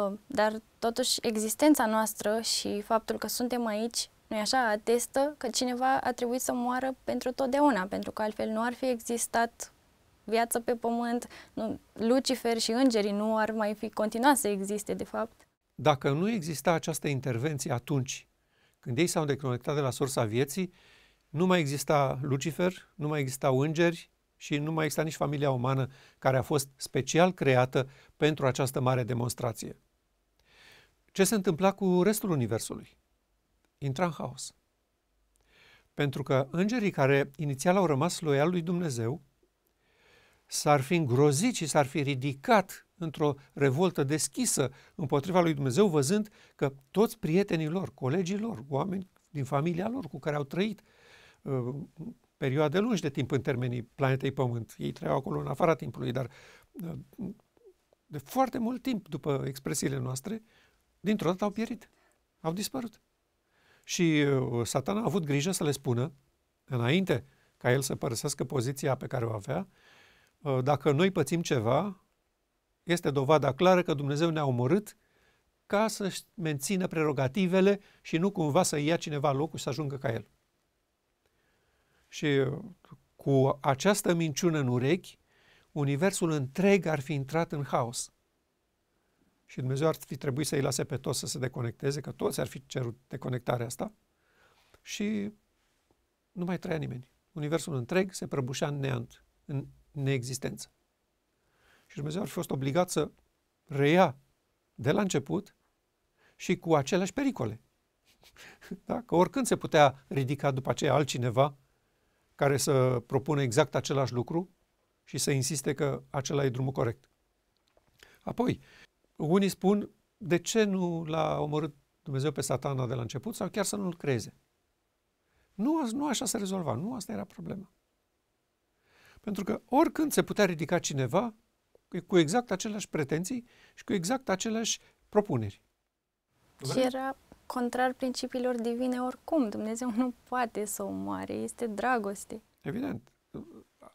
Uh, dar totuși existența noastră și faptul că suntem aici nu e așa, atestă că cineva a trebuit să moară pentru totdeauna, pentru că altfel nu ar fi existat viață pe pământ, nu, Lucifer și îngerii nu ar mai fi continuat să existe, de fapt. Dacă nu exista această intervenție atunci, când ei s-au deconectat de la sursa vieții, nu mai exista Lucifer, nu mai existau îngeri și nu mai exista nici familia umană care a fost special creată pentru această mare demonstrație. Ce se întâmpla cu restul Universului? intra în haos. Pentru că îngerii care inițial au rămas loiali lui Dumnezeu s-ar fi îngrozit și s-ar fi ridicat într-o revoltă deschisă împotriva lui Dumnezeu, văzând că toți prietenii lor, colegii lor, oameni din familia lor cu care au trăit uh, perioade lungi de timp în termenii planetei Pământ, ei trăiau acolo în afara timpului, dar uh, de foarte mult timp după expresiile noastre, dintr-o dată au pierit, au dispărut. Și uh, satana a avut grijă să le spună, înainte ca el să părăsească poziția pe care o avea, uh, dacă noi pățim ceva, este dovada clară că Dumnezeu ne-a omorât ca să mențină prerogativele și nu cumva să ia cineva locul și să ajungă ca el. Și uh, cu această minciună în urechi, universul întreg ar fi intrat în haos și Dumnezeu ar fi trebuit să-i lase pe toți să se deconecteze, că toți ar fi cerut deconectarea asta și nu mai trăia nimeni. Universul întreg se prăbușea în neant, în neexistență. Și Dumnezeu ar fi fost obligat să reia de la început și cu aceleași pericole. Da? Că oricând se putea ridica după aceea altcineva care să propună exact același lucru și să insiste că acela e drumul corect. Apoi, unii spun, de ce nu l-a omorât Dumnezeu pe satana de la început sau chiar să nu-l creeze? Nu, nu așa se rezolva, nu asta era problema. Pentru că oricând se putea ridica cineva cu exact aceleași pretenții și cu exact aceleași propuneri. Și era contrar principiilor divine oricum. Dumnezeu nu poate să moare, este dragoste. Evident.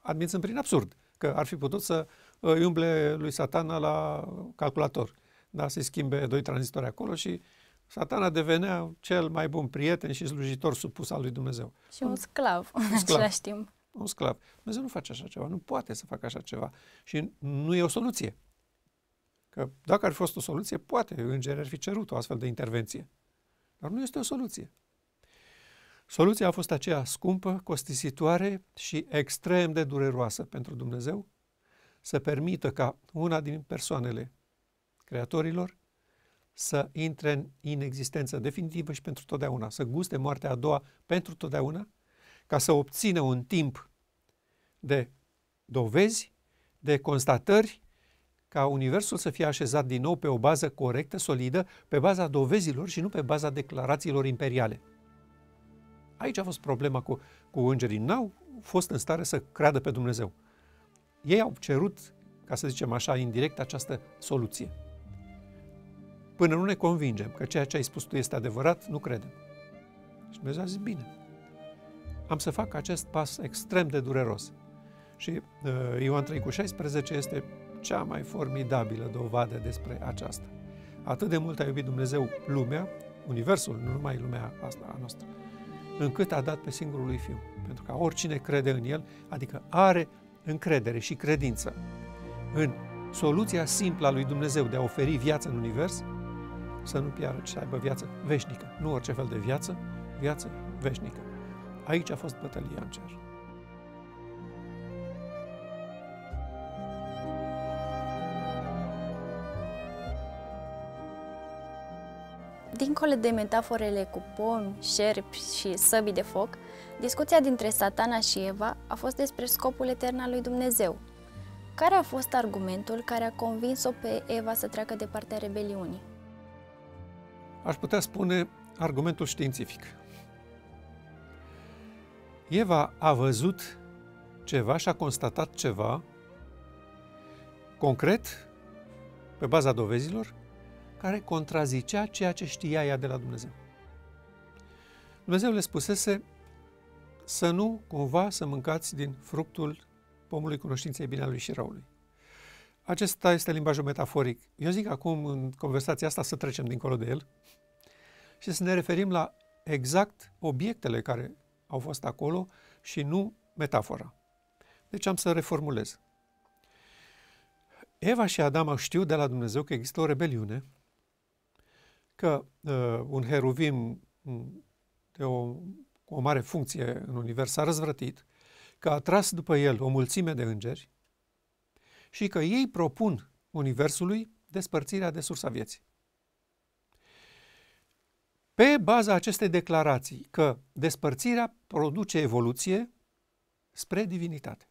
Admițând prin absurd că ar fi putut să îi umble lui satana la calculator. Da? Se schimbe doi tranzistori acolo și satana devenea cel mai bun prieten și slujitor supus al lui Dumnezeu. Și un sclav, un sclav. în același timp. Un sclav. Dumnezeu nu face așa ceva, nu poate să facă așa ceva. Și nu e o soluție. Că dacă ar fi fost o soluție, poate îngeri ar fi cerut o astfel de intervenție. Dar nu este o soluție. Soluția a fost aceea scumpă, costisitoare și extrem de dureroasă pentru Dumnezeu, să permită ca una din persoanele creatorilor să intre în inexistență definitivă și pentru totdeauna, să guste moartea a doua pentru totdeauna, ca să obțină un timp de dovezi, de constatări, ca Universul să fie așezat din nou pe o bază corectă, solidă, pe baza dovezilor și nu pe baza declarațiilor imperiale. Aici a fost problema cu, cu îngerii. N-au fost în stare să creadă pe Dumnezeu ei au cerut, ca să zicem așa, indirect această soluție. Până nu ne convingem că ceea ce ai spus tu este adevărat, nu credem. Și Dumnezeu a zis, bine, am să fac acest pas extrem de dureros. Și uh, Ioan 3 cu 16 este cea mai formidabilă dovadă despre aceasta. Atât de mult a iubit Dumnezeu lumea, universul, nu numai lumea asta a noastră, încât a dat pe singurul lui Fiu. Pentru că oricine crede în El, adică are încredere și credință în soluția simplă a lui Dumnezeu de a oferi viață în univers, să nu piară, ci să aibă viață veșnică. Nu orice fel de viață, viață veșnică. Aici a fost bătălia în cer. Dincolo de metaforele cu pomi, șerpi și săbii de foc, discuția dintre Satana și Eva a fost despre scopul etern al lui Dumnezeu. Care a fost argumentul care a convins-o pe Eva să treacă de partea rebeliunii? Aș putea spune argumentul științific. Eva a văzut ceva și a constatat ceva concret, pe baza dovezilor, care contrazicea ceea ce știa ea de la Dumnezeu. Dumnezeu le spusese să nu cumva să mâncați din fructul pomului cunoștinței binelui și răului. Acesta este limbajul metaforic. Eu zic acum în conversația asta să trecem dincolo de el și să ne referim la exact obiectele care au fost acolo și nu metafora. Deci am să reformulez. Eva și Adam au știut de la Dumnezeu că există o rebeliune că uh, un heruvim mm, de o, o mare funcție în univers s-a răzvrătit, că a tras după el o mulțime de îngeri și că ei propun universului despărțirea de sursa vieții. Pe baza acestei declarații că despărțirea produce evoluție spre divinitate.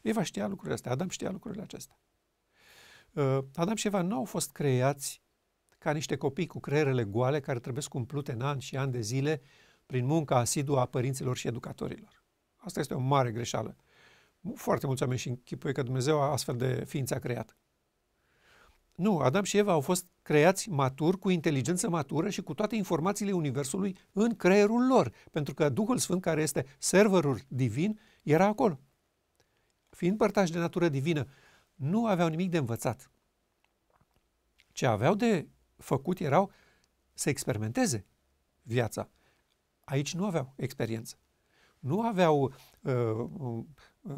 Eva știa lucrurile astea, Adam știa lucrurile acestea. Uh, Adam și Eva nu au fost creați ca niște copii cu creierele goale care trebuie cumplute în ani și ani de zile prin munca asiduă a părinților și educatorilor. Asta este o mare greșeală. Foarte mulți oameni și închipuie că Dumnezeu a astfel de ființă a creat. Nu, Adam și Eva au fost creați maturi cu inteligență matură și cu toate informațiile Universului în creierul lor, pentru că Duhul Sfânt, care este serverul divin, era acolo. Fiind părtași de natură divină, nu aveau nimic de învățat. Ce aveau de făcut erau să experimenteze viața. Aici nu aveau experiență. Nu aveau uh, uh,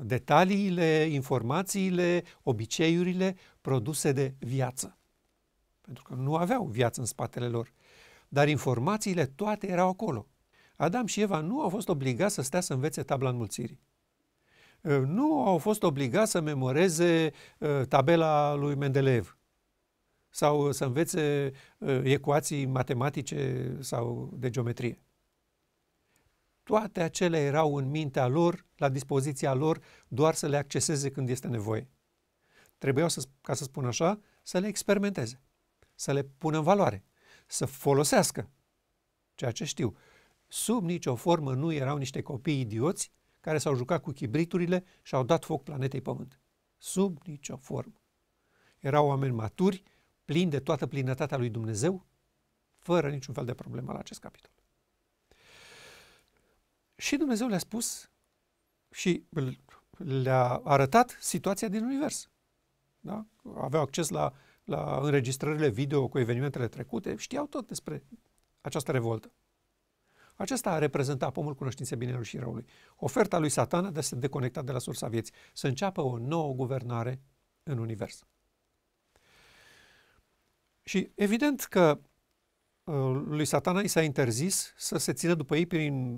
detaliile, informațiile, obiceiurile produse de viață. Pentru că nu aveau viață în spatele lor. Dar informațiile toate erau acolo. Adam și Eva nu au fost obligați să stea să învețe tabla înmulțirii. Uh, nu au fost obligați să memoreze uh, tabela lui Mendeleev sau uh, să învețe uh, ecuații matematice sau de geometrie. Toate acelea erau în mintea lor, la dispoziția lor, doar să le acceseze când este nevoie. Trebuiau, să, ca să spun așa, să le experimenteze, să le pună în valoare, să folosească ceea ce știu. Sub nicio formă nu erau niște copii idioți care s-au jucat cu chibriturile și au dat foc planetei Pământ. Sub nicio formă. Erau oameni maturi plin de toată plinătatea lui Dumnezeu, fără niciun fel de problemă la acest capitol. Și Dumnezeu le-a spus și le-a arătat situația din univers. Da? Aveau acces la, la înregistrările video cu evenimentele trecute, știau tot despre această revoltă. Acesta a reprezentat pomul cunoștinței binelui și răului. Oferta lui satana de a se deconecta de la sursa vieții, să înceapă o nouă guvernare în univers. Și evident că uh, lui satana i s-a interzis să se țină după ei prin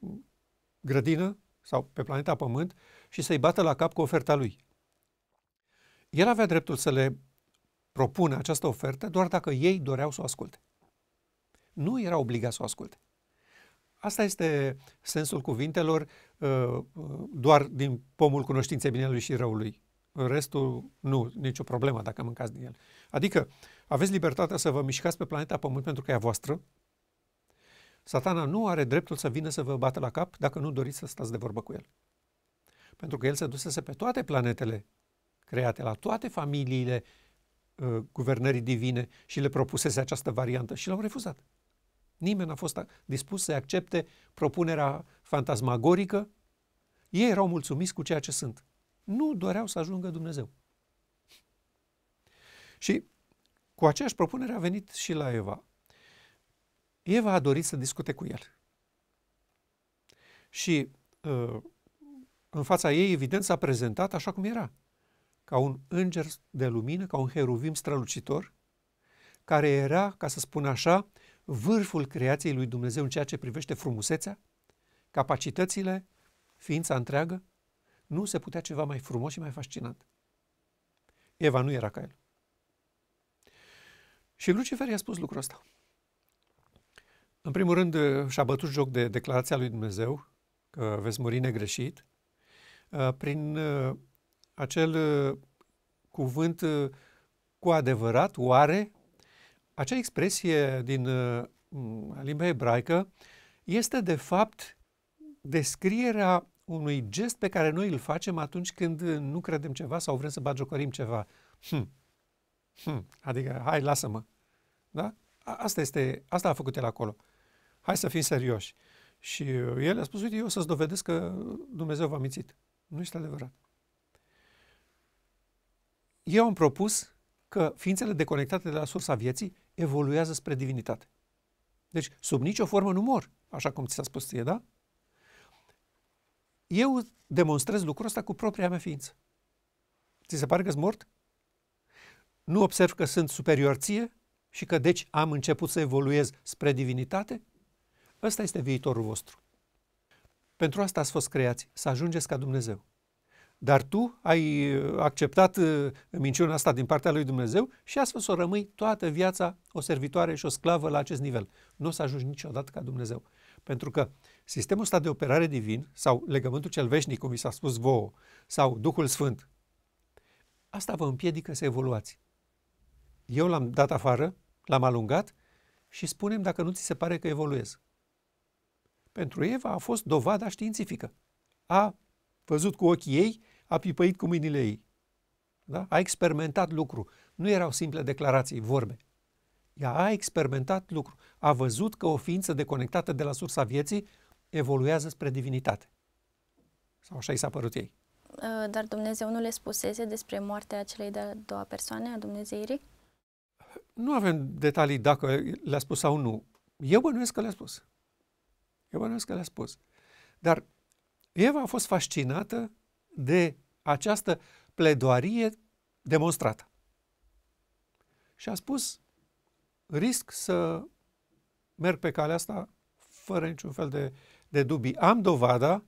uh, grădină sau pe planeta Pământ și să-i bată la cap cu oferta lui. El avea dreptul să le propună această ofertă doar dacă ei doreau să o asculte. Nu era obligat să o asculte. Asta este sensul cuvintelor uh, doar din pomul cunoștinței binelui și răului. restul, nu, nicio problemă dacă mâncați din el. Adică, aveți libertatea să vă mișcați pe planeta Pământ pentru că e a voastră. Satana nu are dreptul să vină să vă bată la cap dacă nu doriți să stați de vorbă cu el. Pentru că el se dusese pe toate planetele create, la toate familiile uh, guvernării divine și le propusese această variantă și l-au refuzat. Nimeni n-a fost dispus să accepte propunerea fantasmagorică. Ei erau mulțumiți cu ceea ce sunt. Nu doreau să ajungă Dumnezeu. Și cu aceeași propunere a venit și la Eva. Eva a dorit să discute cu el. Și uh, în fața ei, evident, s-a prezentat așa cum era, ca un înger de lumină, ca un heruvim strălucitor, care era, ca să spun așa, vârful creației lui Dumnezeu în ceea ce privește frumusețea, capacitățile, ființa întreagă, nu se putea ceva mai frumos și mai fascinant. Eva nu era ca el. Și Lucifer i-a spus lucrul ăsta. În primul rând, uh, și-a bătut joc de declarația lui Dumnezeu că veți muri negreșit, uh, prin uh, acel cuvânt cu adevărat, oare, acea expresie din mm, limba ebraică este de fapt descrierea unui gest pe care noi îl facem atunci când nu credem ceva sau vrem să bagiocorim ceva. Hm. Hm. Adică, hai, lasă-mă, da? Asta, este, asta a făcut el acolo. Hai să fim serioși. Și uh, el a spus, uite, eu să-ți dovedesc că Dumnezeu v-a mințit. Nu este adevărat. Eu am propus că ființele deconectate de la sursa vieții evoluează spre divinitate. Deci, sub nicio formă nu mor, așa cum ți s-a spus ție, da? Eu demonstrez lucrul ăsta cu propria mea ființă. Ți se pare că-s mort? Nu observ că sunt superior ție? și că deci am început să evoluez spre divinitate? Ăsta este viitorul vostru. Pentru asta ați fost creați, să ajungeți ca Dumnezeu. Dar tu ai uh, acceptat uh, minciuna asta din partea lui Dumnezeu și fost să rămâi toată viața o servitoare și o sclavă la acest nivel. Nu o să ajungi niciodată ca Dumnezeu. Pentru că sistemul ăsta de operare divin sau legământul cel veșnic, cum vi s-a spus vouă, sau Duhul Sfânt, asta vă împiedică să evoluați. Eu l-am dat afară L-am alungat și spunem dacă nu ți se pare că evoluez. Pentru Eva a fost dovada științifică. A văzut cu ochii ei, a pipăit cu mâinile ei. Da? A experimentat lucru. Nu erau simple declarații, vorbe. Ea a experimentat lucru. A văzut că o ființă deconectată de la sursa vieții evoluează spre divinitate. Sau așa i s-a părut ei. Dar Dumnezeu nu le spusese despre moartea celei de-a doua persoane, a Dumnezeirii? Nu avem detalii dacă le-a spus sau nu. Eu bănuiesc că le-a spus. Eu bănuiesc că le-a spus. Dar Eva a fost fascinată de această pledoarie demonstrată. Și a spus, risc să merg pe calea asta fără niciun fel de, de dubii. Am dovada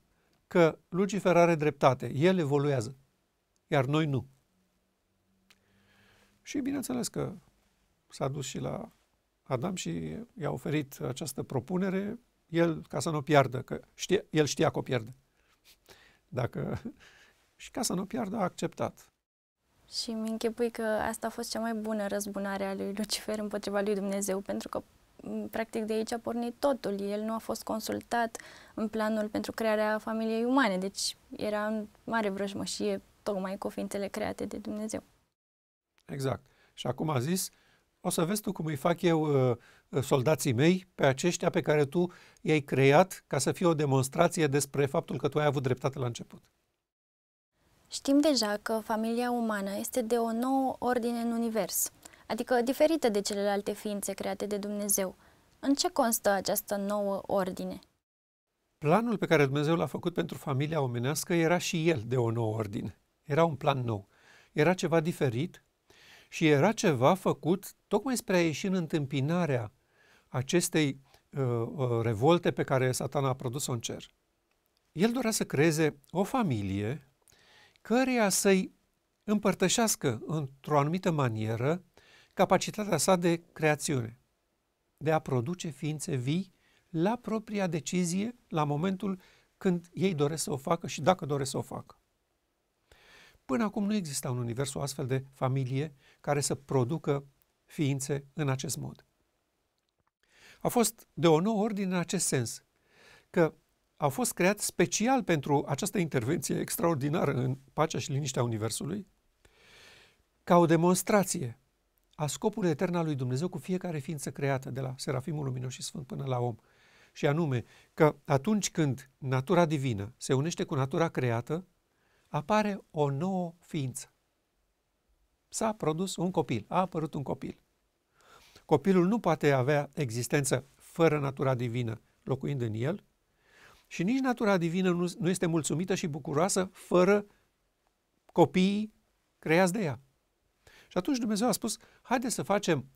că Lucifer are dreptate, el evoluează, iar noi nu. Și bineînțeles că s-a dus și la Adam și i-a oferit această propunere, el, ca să nu o piardă, că știe, el știa că o pierde. Dacă, și ca să nu o piardă, a acceptat. Și mi închipui că asta a fost cea mai bună răzbunare a lui Lucifer împotriva lui Dumnezeu, pentru că practic de aici a pornit totul. El nu a fost consultat în planul pentru crearea familiei umane, deci era în mare vrăjmășie tocmai cu ființele create de Dumnezeu. Exact. Și acum a zis, uh, o să vezi tu cum îi fac eu uh, uh, soldații mei pe aceștia pe care tu i-ai creat ca să fie o demonstrație despre faptul că tu ai avut dreptate la început. Știm deja că familia umană este de o nouă ordine în univers, adică diferită de celelalte ființe create de Dumnezeu. În ce constă această nouă ordine? Planul pe care Dumnezeu l-a făcut pentru familia omenească era și el de o nouă ordine. Era un plan nou. Era ceva diferit și era ceva făcut tocmai spre a ieși în întâmpinarea acestei uh, uh, revolte pe care satana a produs-o în cer. El dorea să creeze o familie căreia să-i împărtășească într-o anumită manieră capacitatea sa de creațiune, de a produce ființe vii la propria decizie, la momentul când ei doresc să o facă și dacă doresc să o facă. Până acum nu exista un univers o astfel de familie care să producă ființe în acest mod. A fost de o nouă ordine în acest sens, că au fost creat special pentru această intervenție extraordinară în pacea și liniștea Universului, ca o demonstrație a scopului etern al lui Dumnezeu cu fiecare ființă creată, de la Serafimul Luminos și Sfânt până la om. Și anume că atunci când natura divină se unește cu natura creată, apare o nouă ființă s-a produs un copil, a apărut un copil. Copilul nu poate avea existență fără natura divină locuind în el și nici natura divină nu, nu este mulțumită și bucuroasă fără copiii creați de ea. Și atunci Dumnezeu a spus, haide să facem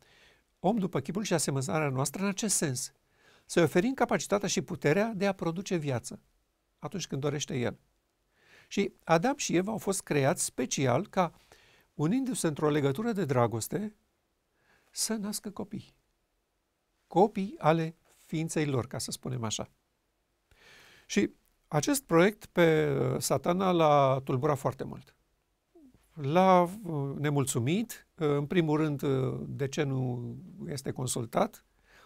om după chipul și asemănarea noastră în acest sens. să oferim capacitatea și puterea de a produce viață atunci când dorește El. Și Adam și Eva au fost creați special ca unindu-se într-o legătură de dragoste, să nască copii. Copii ale ființei lor, ca să spunem așa. Și acest proiect pe uh, satana l-a tulburat foarte mult. L-a uh, nemulțumit, uh, în primul rând de ce nu este consultat,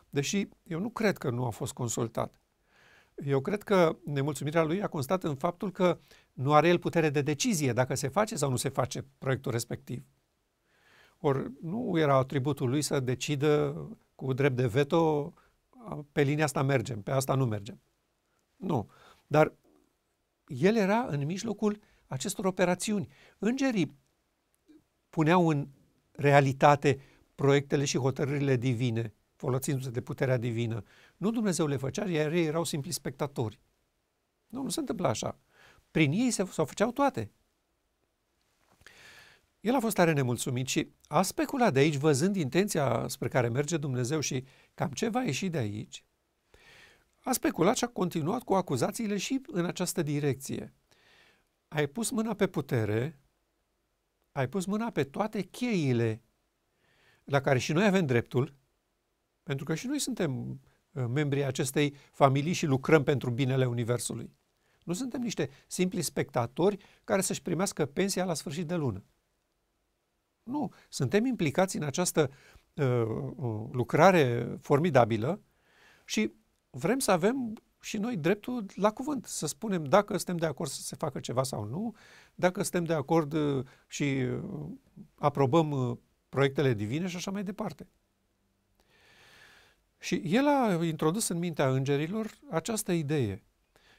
deși eu nu cred că nu a fost consultat. Eu cred că nemulțumirea lui a constat în faptul că nu are el putere de decizie dacă se face sau nu se face proiectul respectiv. Ori nu era atributul lui să decidă cu drept de veto pe linia asta mergem, pe asta nu mergem. Nu. Dar el era în mijlocul acestor operațiuni. Îngerii puneau în realitate proiectele și hotărârile divine, folosindu-se de puterea divină. Nu Dumnezeu le făcea, iar ei erau simpli spectatori. Nu, nu se întâmplă așa. Prin ei se, se făceau toate. El a fost tare nemulțumit și a speculat de aici, văzând intenția spre care merge Dumnezeu și cam ce va ieși de aici, a speculat și a continuat cu acuzațiile și în această direcție. Ai pus mâna pe putere, ai pus mâna pe toate cheile la care și noi avem dreptul, pentru că și noi suntem Uh, membrii acestei familii și lucrăm pentru binele Universului. Nu suntem niște simpli spectatori care să-și primească pensia la sfârșit de lună. Nu, suntem implicați în această uh, uh, lucrare formidabilă și vrem să avem și noi dreptul la cuvânt, să spunem dacă suntem de acord să se facă ceva sau nu, dacă suntem de acord uh, și aprobăm proiectele divine și așa mai departe. Și el a introdus în mintea îngerilor această idee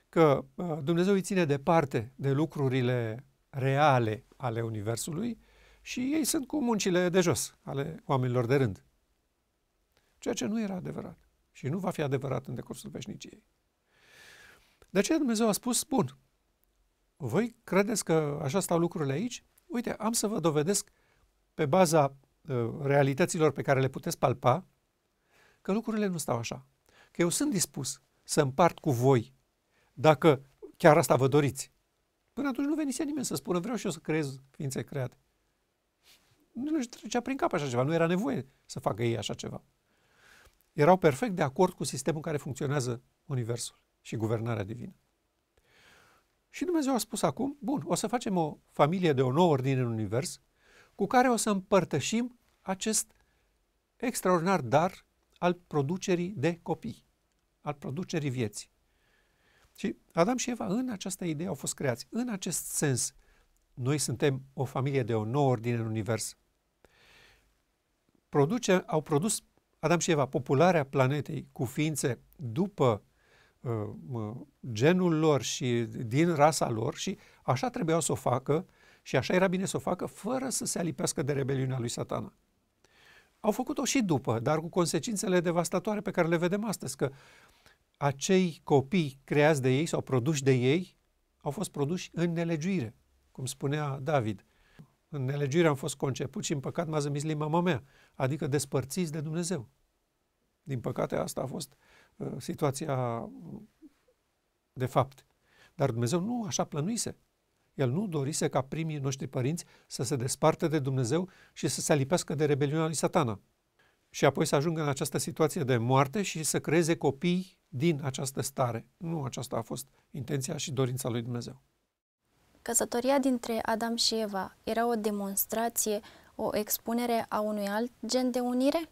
că uh, Dumnezeu îi ține departe de lucrurile reale ale Universului și ei sunt cu muncile de jos ale oamenilor de rând. Ceea ce nu era adevărat și nu va fi adevărat în decursul veșniciei. De aceea Dumnezeu a spus, bun, voi credeți că așa stau lucrurile aici? Uite, am să vă dovedesc pe baza uh, realităților pe care le puteți palpa, că lucrurile nu stau așa. Că eu sunt dispus să împart cu voi dacă chiar asta vă doriți. Până atunci nu venise nimeni să spună vreau și eu să creez ființe create. Nu își trecea prin cap așa ceva, nu era nevoie să facă ei așa ceva. Erau perfect de acord cu sistemul în care funcționează Universul și guvernarea divină. Și Dumnezeu a spus acum, bun, o să facem o familie de o nouă ordine în Univers cu care o să împărtășim acest extraordinar dar al producerii de copii, al producerii vieții. Și Adam și Eva în această idee au fost creați. În acest sens, noi suntem o familie de o nouă ordine în univers. Produce, au produs Adam și Eva popularea planetei cu ființe după uh, genul lor și din rasa lor și așa trebuiau să o facă și așa era bine să o facă fără să se alipească de rebeliunea lui satana. Au făcut-o și după, dar cu consecințele devastatoare pe care le vedem astăzi, că acei copii creați de ei sau produși de ei au fost produși în nelegiuire, cum spunea David. În nelegiuire am fost conceput și în păcat m-a zămis mama mea, adică despărțiți de Dumnezeu. Din păcate asta a fost uh, situația de fapt. Dar Dumnezeu nu așa plănuise. El nu dorise ca primii noștri părinți să se despartă de Dumnezeu și să se alipească de rebeliunea lui satana și apoi să ajungă în această situație de moarte și să creeze copii din această stare. Nu aceasta a fost intenția și dorința lui Dumnezeu. Căsătoria dintre Adam și Eva era o demonstrație, o expunere a unui alt gen de unire?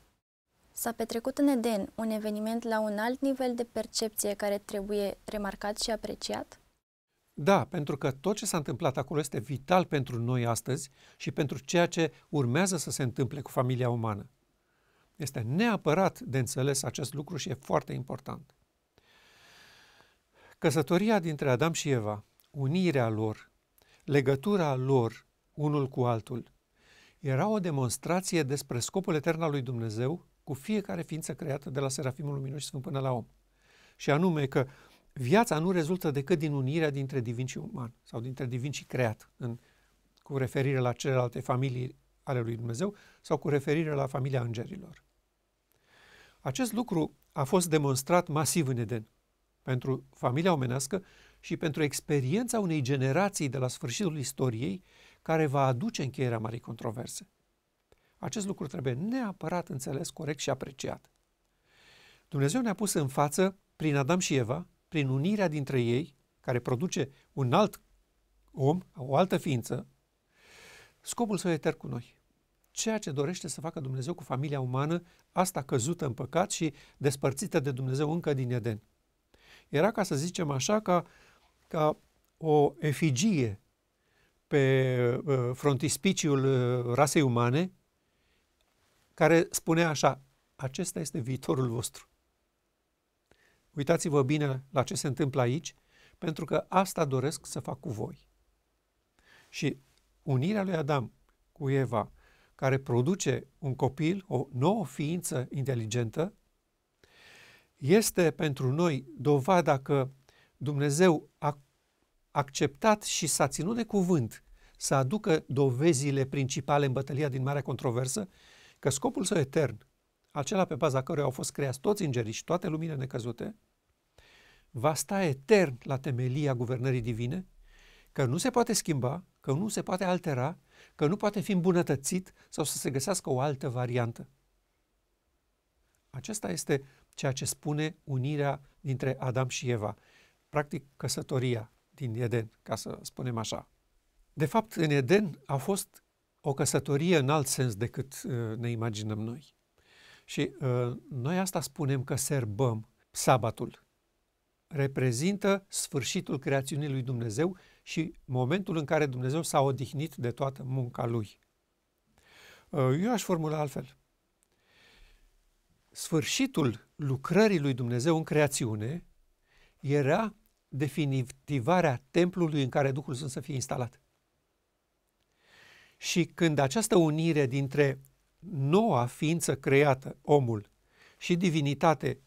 S-a petrecut în Eden un eveniment la un alt nivel de percepție care trebuie remarcat și apreciat? Da, pentru că tot ce s-a întâmplat acolo este vital pentru noi astăzi și pentru ceea ce urmează să se întâmple cu familia umană. Este neapărat de înțeles acest lucru și e foarte important. Căsătoria dintre Adam și Eva, unirea lor, legătura lor unul cu altul, era o demonstrație despre scopul etern al lui Dumnezeu cu fiecare ființă creată de la Serafimul Luminos și Sfânt până la om. Și anume că viața nu rezultă decât din unirea dintre divin și uman sau dintre divin și creat, în, cu referire la celelalte familii ale lui Dumnezeu sau cu referire la familia îngerilor. Acest lucru a fost demonstrat masiv în Eden pentru familia omenească și pentru experiența unei generații de la sfârșitul istoriei care va aduce încheierea marii controverse. Acest lucru trebuie neapărat înțeles corect și apreciat. Dumnezeu ne-a pus în față, prin Adam și Eva, prin unirea dintre ei, care produce un alt om, o altă ființă, scopul său etern cu noi. Ceea ce dorește să facă Dumnezeu cu familia umană, asta căzută în păcat și despărțită de Dumnezeu încă din Eden. Era, ca să zicem așa, ca, ca o efigie pe uh, frontispiciul uh, rasei umane, care spunea așa, acesta este viitorul vostru. Uitați-vă bine la ce se întâmplă aici, pentru că asta doresc să fac cu voi. Și unirea lui Adam cu Eva, care produce un copil, o nouă ființă inteligentă, este pentru noi dovada că Dumnezeu a acceptat și s-a ținut de cuvânt să aducă dovezile principale în bătălia din marea controversă, că scopul său etern acela pe baza căruia au fost creați toți îngerii și toate lumile necăzute, va sta etern la temelia guvernării divine, că nu se poate schimba, că nu se poate altera, că nu poate fi îmbunătățit sau să se găsească o altă variantă. Acesta este ceea ce spune unirea dintre Adam și Eva, practic căsătoria din Eden, ca să spunem așa. De fapt, în Eden a fost o căsătorie în alt sens decât uh, ne imaginăm noi. Și uh, noi asta spunem că serbăm sabatul. Reprezintă sfârșitul creațiunii lui Dumnezeu și momentul în care Dumnezeu s-a odihnit de toată munca lui. Uh, eu aș formula altfel. Sfârșitul lucrării lui Dumnezeu în creațiune era definitivarea templului în care Duhul Sfânt să fie instalat. Și când această unire dintre noua ființă creată, omul și divinitate,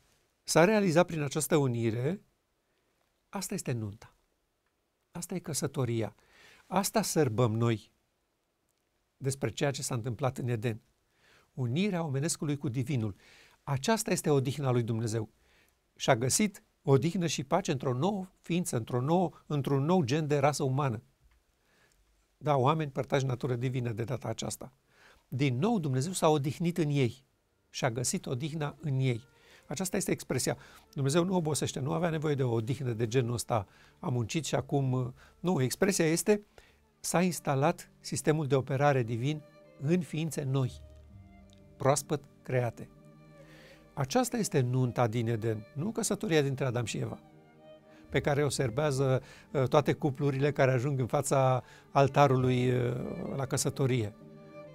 s-a realizat prin această unire, asta este nunta. Asta e căsătoria. Asta sărbăm noi despre ceea ce s-a întâmplat în Eden. Unirea omenescului cu divinul. Aceasta este odihna lui Dumnezeu. Și-a găsit odihnă și pace într-o nouă ființă, într-o nouă, într-un nou gen de rasă umană. Da, oameni părtași natură divină de data aceasta. Din nou, Dumnezeu s-a odihnit în ei și a găsit odihna în ei. Aceasta este expresia. Dumnezeu nu obosește, nu avea nevoie de o odihnă de genul ăsta. A muncit și acum... Nu, expresia este s-a instalat sistemul de operare divin în ființe noi, proaspăt create. Aceasta este nunta din Eden, nu căsătoria dintre Adam și Eva, pe care o serbează uh, toate cuplurile care ajung în fața altarului uh, la căsătorie.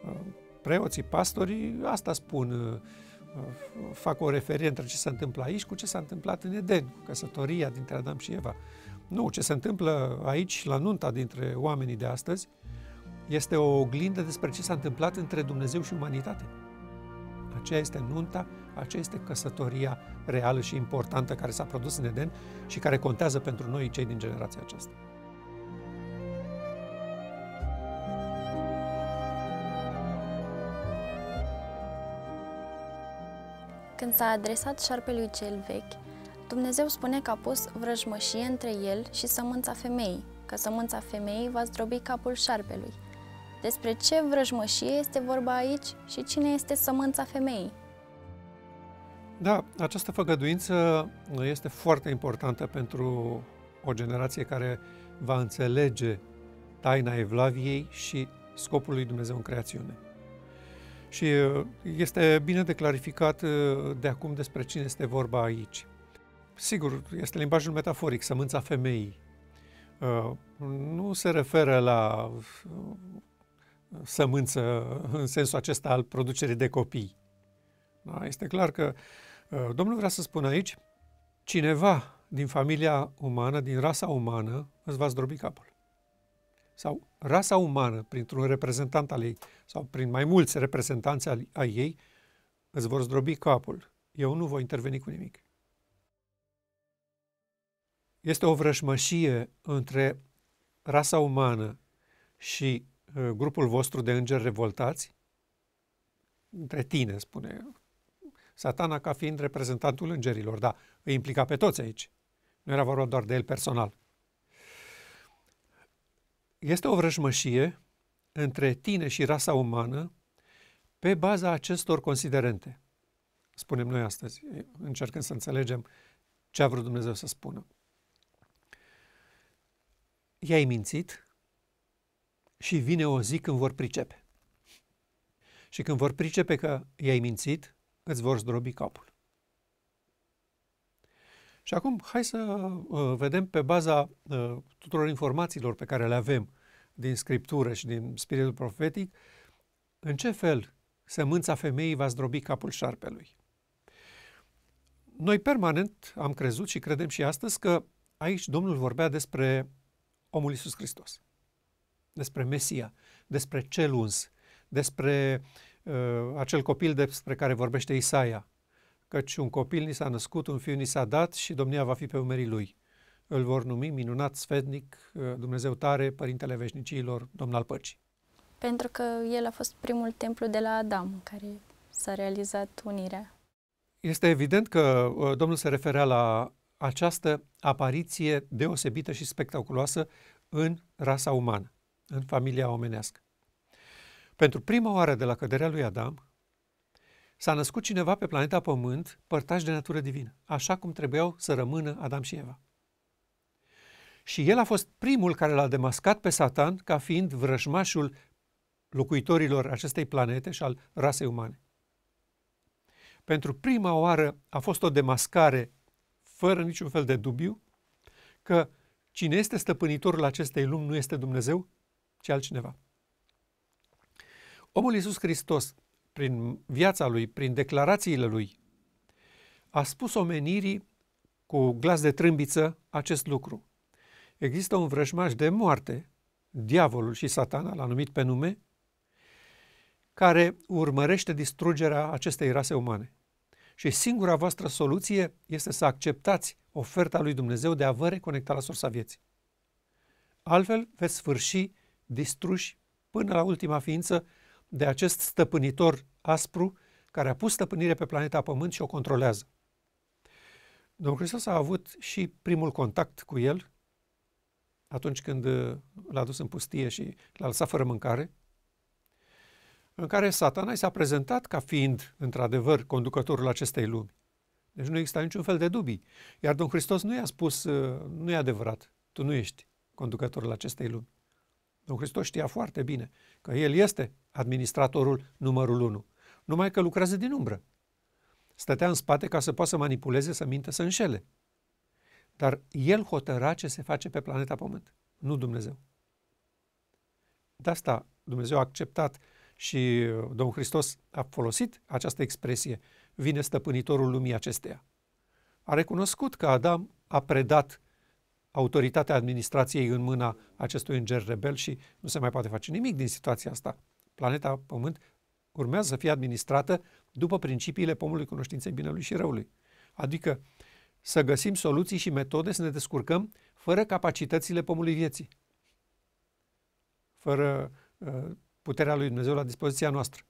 Uh, preoții, pastorii, asta spun, uh, uh, fac o referire între ce se întâmplă aici cu ce s-a întâmplat în Eden, cu căsătoria dintre Adam și Eva. Nu, ce se întâmplă aici, la nunta dintre oamenii de astăzi, este o oglindă despre ce s-a întâmplat între Dumnezeu și umanitate. Aceea este nunta, aceea este căsătoria reală și importantă care s-a produs în Eden și care contează pentru noi cei din generația aceasta. Când s-a adresat șarpelui cel vechi, Dumnezeu spune că a pus vrăjmășie între el și sămânța femeii, că sămânța femeii va zdrobi capul șarpelui. Despre ce vrăjmășie este vorba aici și cine este sămânța femeii? Da, această făgăduință este foarte importantă pentru o generație care va înțelege taina Evlaviei și scopul lui Dumnezeu în creațiune și uh, este bine de clarificat uh, de acum despre cine este vorba aici. Sigur, este limbajul metaforic, sămânța femeii. Uh, nu se referă la sămânță în sensul acesta al producerii de copii. Da, este clar că Domnul vrea să spună aici, cineva din familia umană, din rasa umană, îți va zdrobi capul sau rasa umană, printr-un reprezentant al ei sau prin mai mulți reprezentanți ai ei, îți vor zdrobi capul. Eu nu voi interveni cu nimic. Este o vrășmășie între rasa umană și uh, grupul vostru de îngeri revoltați, între tine, spune satana ca fiind reprezentantul îngerilor, da, îi implica pe toți aici. Nu era vorba doar de el personal. Este o vrăjmășie între tine și rasa umană pe baza acestor considerente. Spunem noi astăzi, încercând să înțelegem ce a vrut Dumnezeu să spună. I-ai mințit și vine o zi când vor pricepe. Și când vor pricepe că i-ai mințit, îți vor zdrobi capul. Și acum hai să uh, vedem pe baza uh, tuturor informațiilor pe care le avem din Scriptură și din Spiritul Profetic, în ce fel sămânța femeii va zdrobi capul șarpelui. Noi permanent am crezut și credem și astăzi că aici Domnul vorbea despre omul Iisus Hristos, despre Mesia, despre cel uns, despre uh, acel copil despre care vorbește Isaia, căci un copil ni s-a născut, un fiu ni s-a dat și domnia va fi pe umerii lui. Îl vor numi minunat, sfetnic, uh, Dumnezeu tare, Părintele Veșnicilor, Domn al Păcii. Pentru că el a fost primul templu de la Adam, în care s-a realizat unirea. Este evident că uh, Domnul se referea la această apariție deosebită și spectaculoasă în rasa umană, în familia omenească. Pentru prima oară de la căderea lui Adam, S-a născut cineva pe planeta Pământ, părtaș de natură divină, așa cum trebuiau să rămână Adam și Eva. Și el a fost primul care l-a demascat pe Satan ca fiind vrăjmașul locuitorilor acestei planete și al rasei umane. Pentru prima oară a fost o demascare fără niciun fel de dubiu că cine este stăpânitorul acestei lumi nu este Dumnezeu, ci altcineva. Omul Iisus Hristos prin viața lui, prin declarațiile lui, a spus omenirii cu glas de trâmbiță acest lucru. Există un vrăjmaș de moarte, diavolul și satana, l-a numit pe nume, care urmărește distrugerea acestei rase umane. Și singura voastră soluție este să acceptați oferta lui Dumnezeu de a vă reconecta la sursa vieții. Altfel veți sfârși distruși până la ultima ființă de acest stăpânitor aspru care a pus stăpânire pe planeta Pământ și o controlează. Domnul Hristos a avut și primul contact cu el atunci când uh, l-a dus în pustie și l-a lăsat fără mâncare, în care satana i s-a prezentat ca fiind, într-adevăr, conducătorul acestei lumi. Deci nu exista niciun fel de dubii. Iar Domnul Hristos nu i-a spus, uh, nu e adevărat, tu nu ești conducătorul acestei lumi. Domnul Hristos știa foarte bine că El este administratorul numărul unu, numai că lucrează din umbră. Stătea în spate ca să poată să manipuleze, să mintă, să înșele. Dar El hotăra ce se face pe planeta Pământ, nu Dumnezeu. De asta Dumnezeu a acceptat și uh, Domnul Hristos a folosit această expresie, vine stăpânitorul lumii acesteia. A recunoscut că Adam a predat autoritatea administrației în mâna acestui înger rebel și nu se mai poate face nimic din situația asta. Planeta Pământ urmează să fie administrată după principiile pomului cunoștinței binelui și răului. Adică să găsim soluții și metode să ne descurcăm fără capacitățile pomului vieții, fără uh, puterea lui Dumnezeu la dispoziția noastră.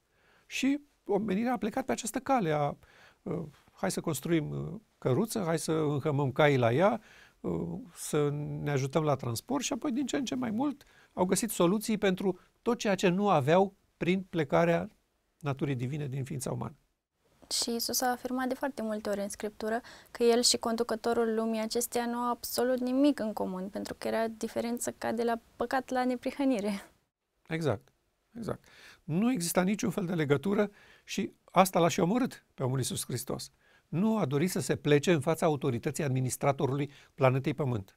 Și omenirea a plecat pe această cale a uh, hai să construim uh, căruță, hai să înhămăm caii la ea, Uh, să ne ajutăm la transport și apoi din ce în ce mai mult au găsit soluții pentru tot ceea ce nu aveau prin plecarea naturii divine din ființa umană. Și Isus a afirmat de foarte multe ori în scriptură că el și conducătorul lumii acesteia nu au absolut nimic în comun, pentru că era diferență ca de la păcat la neprihănire. Exact, exact. Nu exista niciun fel de legătură și asta l-a și omorât pe omul Iisus Hristos nu a dorit să se plece în fața autorității administratorului planetei Pământ.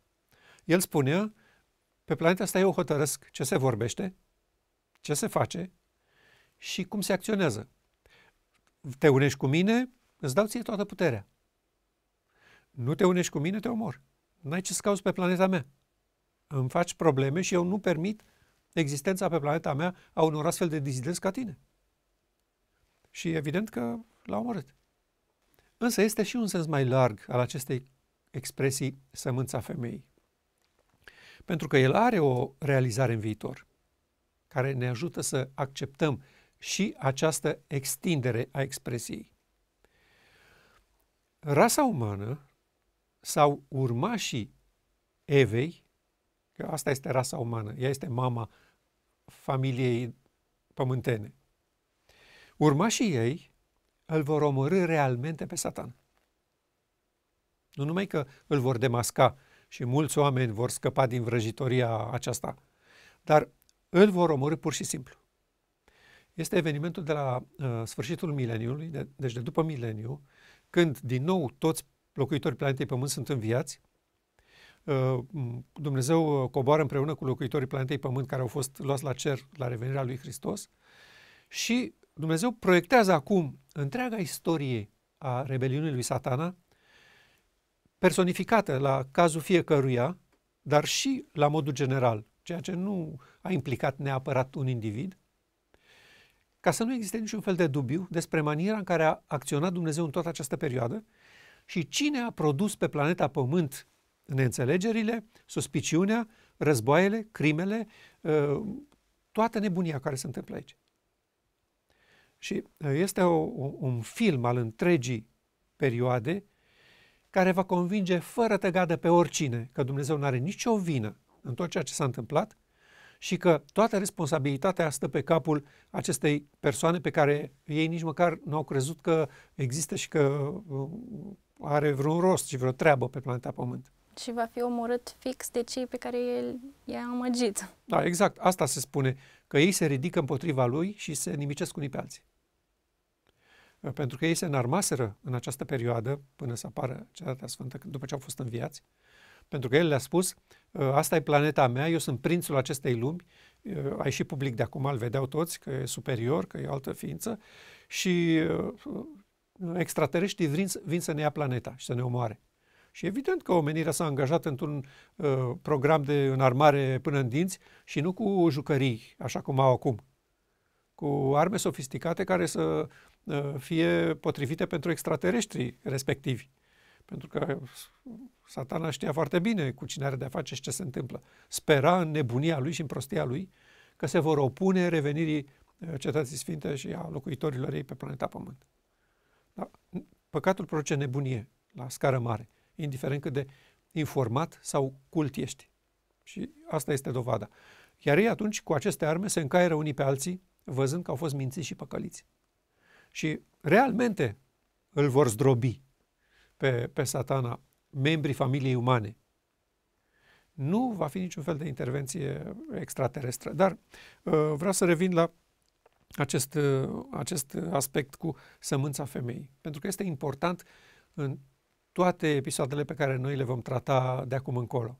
El spunea, pe planeta asta eu hotărăsc ce se vorbește, ce se face și cum se acționează. Te unești cu mine, îți dau ție toată puterea. Nu te unești cu mine, te omor. N-ai ce să cauți pe planeta mea. Îmi faci probleme și eu nu permit existența pe planeta mea a unor astfel de dizidenți ca tine. Și evident că l-a omorât. Însă este și un sens mai larg al acestei expresii sămânța femeii. Pentru că el are o realizare în viitor, care ne ajută să acceptăm și această extindere a expresiei. Rasa umană sau urmașii Evei, că asta este rasa umană, ea este mama familiei pământene. Urmașii ei îl vor omorâ realmente pe Satan. Nu numai că îl vor demasca și mulți oameni vor scăpa din vrăjitoria aceasta, dar îl vor omorâ pur și simplu. Este evenimentul de la uh, sfârșitul mileniului, de, deci de după mileniu, când din nou toți locuitorii planetei Pământ sunt înviați, uh, Dumnezeu uh, coboară împreună cu locuitorii planetei Pământ care au fost luați la cer la revenirea lui Hristos și Dumnezeu proiectează acum întreaga istorie a rebeliunii lui satana, personificată la cazul fiecăruia, dar și la modul general, ceea ce nu a implicat neapărat un individ, ca să nu existe niciun fel de dubiu despre maniera în care a acționat Dumnezeu în toată această perioadă și cine a produs pe planeta Pământ neînțelegerile, suspiciunea, războaiele, crimele, ă, toată nebunia care se întâmplă aici. Și uh, este o, un film al întregii perioade care va convinge fără tăgadă pe oricine că Dumnezeu nu are nicio vină în tot ceea ce s-a întâmplat și că toată responsabilitatea stă pe capul acestei persoane pe care ei nici măcar nu au crezut că există și că uh, are vreun rost și vreo treabă pe planeta Pământ. Și va fi omorât fix de cei pe care el i-a amăgit. Da, exact. Asta se spune, că ei se ridică împotriva lui și se nimicesc unii pe alții pentru că ei se înarmaseră în această perioadă, până să apară Cetatea Sfântă, după ce au fost înviați, pentru că el le-a spus, ă, asta e planeta mea, eu sunt prințul acestei lumi, ă, a ieșit public de acum, îl vedeau toți, că e superior, că e o altă ființă și ă, extraterestrii vin, vin să ne ia planeta și să ne omoare. Și evident că omenirea s-a angajat într-un uh, program de înarmare până în dinți și nu cu jucării, așa cum au acum, cu arme sofisticate care să Uh, fie potrivite pentru extraterestrii respectivi. Pentru că satana știa foarte bine cu cine are de-a face și ce se întâmplă. Spera în nebunia lui și în prostia lui că se vor opune revenirii uh, cetății sfinte și a locuitorilor ei pe planeta Pământ. Da? Păcatul produce nebunie la scară mare, indiferent cât de informat sau cult ești. Și asta este dovada. Iar ei atunci, cu aceste arme, se încaieră unii pe alții, văzând că au fost minți și păcăliți și realmente îl vor zdrobi pe, pe satana membrii familiei umane. Nu va fi niciun fel de intervenție extraterestră. Dar uh, vreau să revin la acest, uh, acest aspect cu sămânța femeii. Pentru că este important în toate episoadele pe care noi le vom trata de acum încolo.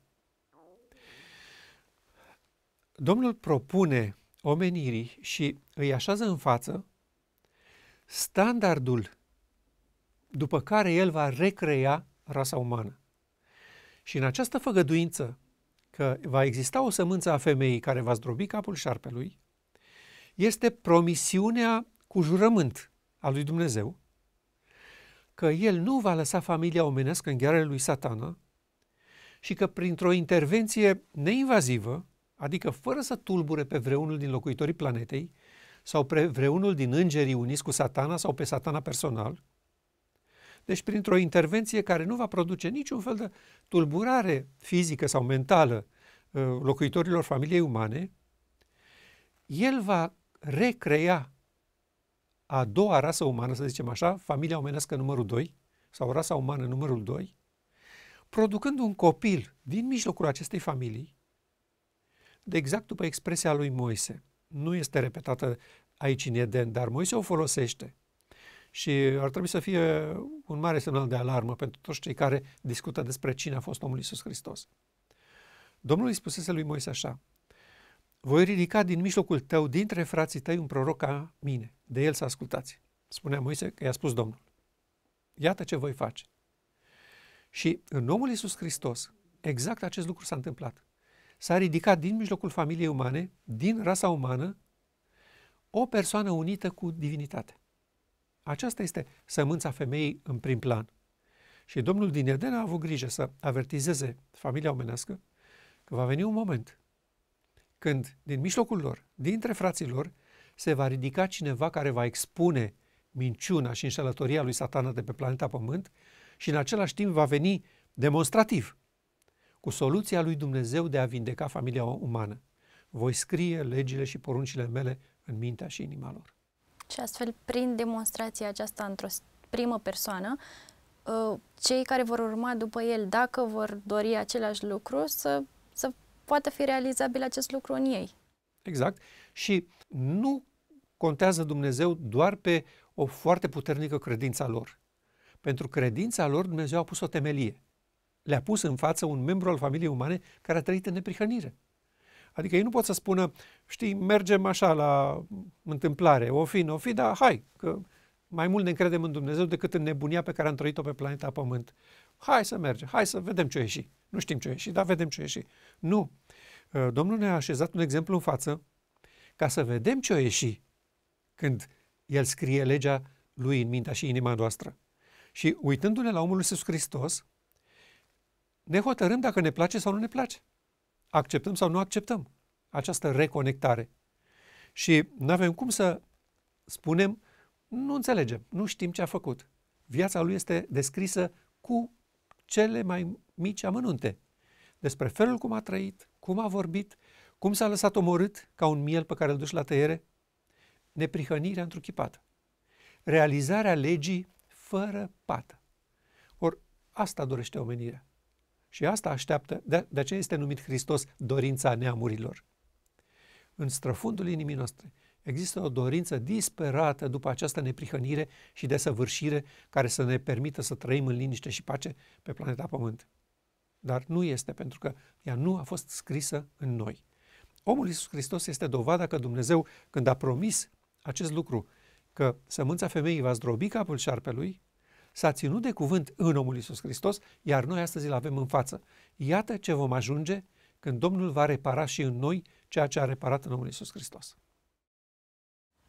Domnul propune omenirii și îi așează în față standardul după care el va recrea rasa umană. Și în această făgăduință că va exista o sămânță a femeii care va zdrobi capul șarpelui, este promisiunea cu jurământ a lui Dumnezeu că el nu va lăsa familia omenească în ghearele lui satana și că printr-o intervenție neinvazivă, adică fără să tulbure pe vreunul din locuitorii planetei, sau pe vreunul din îngerii uniți cu satana sau pe satana personal. Deci printr-o intervenție care nu va produce niciun fel de tulburare fizică sau mentală uh, locuitorilor familiei umane, el va recrea a doua rasă umană, să zicem așa, familia omenească numărul 2 sau rasa umană numărul 2, producând un copil din mijlocul acestei familii, de exact după expresia lui Moise nu este repetată aici în Eden, dar Moise o folosește. Și ar trebui să fie un mare semnal de alarmă pentru toți cei care discută despre cine a fost omul Iisus Hristos. Domnul îi spusese lui Moise așa, voi ridica din mijlocul tău, dintre frații tăi, un proroc ca mine. De el să ascultați. Spunea Moise că i-a spus Domnul. Iată ce voi face. Și în omul Iisus Hristos, exact acest lucru s-a întâmplat s-a ridicat din mijlocul familiei umane, din rasa umană, o persoană unită cu divinitate. Aceasta este sămânța femeii în prim plan. Și Domnul din Eden a avut grijă să avertizeze familia omenească că va veni un moment când din mijlocul lor, dintre frații lor, se va ridica cineva care va expune minciuna și înșelătoria lui satana de pe planeta Pământ și în același timp va veni demonstrativ cu soluția lui Dumnezeu de a vindeca familia umană. Voi scrie legile și poruncile mele în mintea și inima lor. Și astfel, prin demonstrația aceasta într-o primă persoană, ă, cei care vor urma după el, dacă vor dori același lucru, să, să poată fi realizabil acest lucru în ei. Exact. Și nu contează Dumnezeu doar pe o foarte puternică credință a lor. Pentru credința lor Dumnezeu a pus o temelie le-a pus în față un membru al familiei umane care a trăit în neprihănire. Adică ei nu pot să spună, știi, mergem așa la întâmplare, o fi, o fi, dar hai, că mai mult ne încredem în Dumnezeu decât în nebunia pe care am trăit-o pe planeta Pământ. Hai să mergem, hai să vedem ce ieși. Nu știm ce ieși, dar vedem ce ieși. Nu. Uh, Domnul ne-a așezat un exemplu în față ca să vedem ce ieși când El scrie legea Lui în mintea și inima noastră. Și uitându-ne la omul Iisus Hristos, ne hotărâm dacă ne place sau nu ne place. Acceptăm sau nu acceptăm această reconectare. Și nu avem cum să spunem, nu înțelegem, nu știm ce a făcut. Viața lui este descrisă cu cele mai mici amănunte despre felul cum a trăit, cum a vorbit, cum s-a lăsat omorât ca un miel pe care îl duci la tăiere, neprihănirea întruchipată, realizarea legii fără pată. Or, asta dorește omenirea. Și asta așteaptă, de, de aceea este numit Hristos dorința neamurilor. În străfundul inimii noastre există o dorință disperată după această neprihănire și desăvârșire care să ne permită să trăim în liniște și pace pe planeta Pământ. Dar nu este pentru că ea nu a fost scrisă în noi. Omul Iisus Hristos este dovada că Dumnezeu, când a promis acest lucru, că sămânța femeii va zdrobi capul șarpelui, s-a ținut de cuvânt în omul Iisus Hristos, iar noi astăzi îl avem în față. Iată ce vom ajunge când Domnul va repara și în noi ceea ce a reparat în omul Iisus Hristos.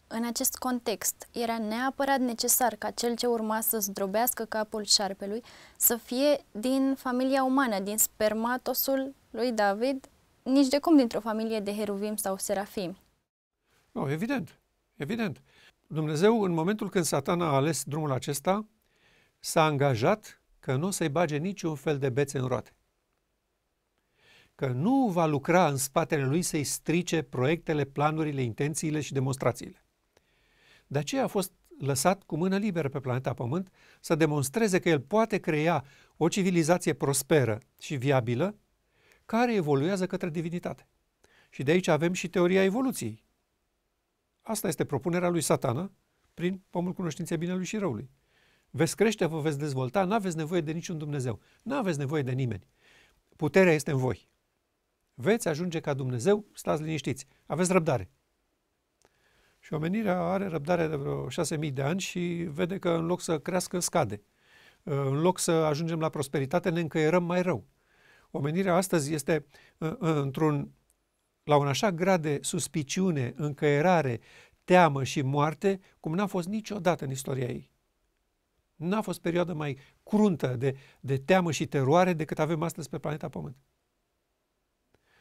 În acest context, era neapărat necesar ca cel ce urma să zdrobească capul șarpelui să fie din familia umană, din spermatosul lui David, nici de cum dintr-o familie de heruvim sau serafim. Nu, no, evident, evident. Dumnezeu, în momentul când satan a ales drumul acesta, s-a angajat că nu o să-i bage niciun fel de bețe în roate. Că nu va lucra în spatele lui să-i strice proiectele, planurile, intențiile și demonstrațiile. De aceea a fost lăsat cu mână liberă pe planeta Pământ să demonstreze că el poate crea o civilizație prosperă și viabilă care evoluează către divinitate. Și de aici avem și teoria evoluției. Asta este propunerea lui Satana prin pomul cunoștinței binelui și răului veți crește, vă veți dezvolta, nu aveți nevoie de niciun Dumnezeu, nu aveți nevoie de nimeni. Puterea este în voi. Veți ajunge ca Dumnezeu, stați liniștiți, aveți răbdare. Și omenirea are răbdare de vreo 6.000 de ani și vede că în loc să crească, scade. Ă, în loc să ajungem la prosperitate, ne încăierăm mai rău. Omenirea astăzi este ă, ă, într-un, la un așa grad de suspiciune, încăierare, teamă și moarte, cum n-a fost niciodată în istoria ei. N-a fost perioadă mai cruntă de, de teamă și teroare decât avem astăzi pe planeta Pământ.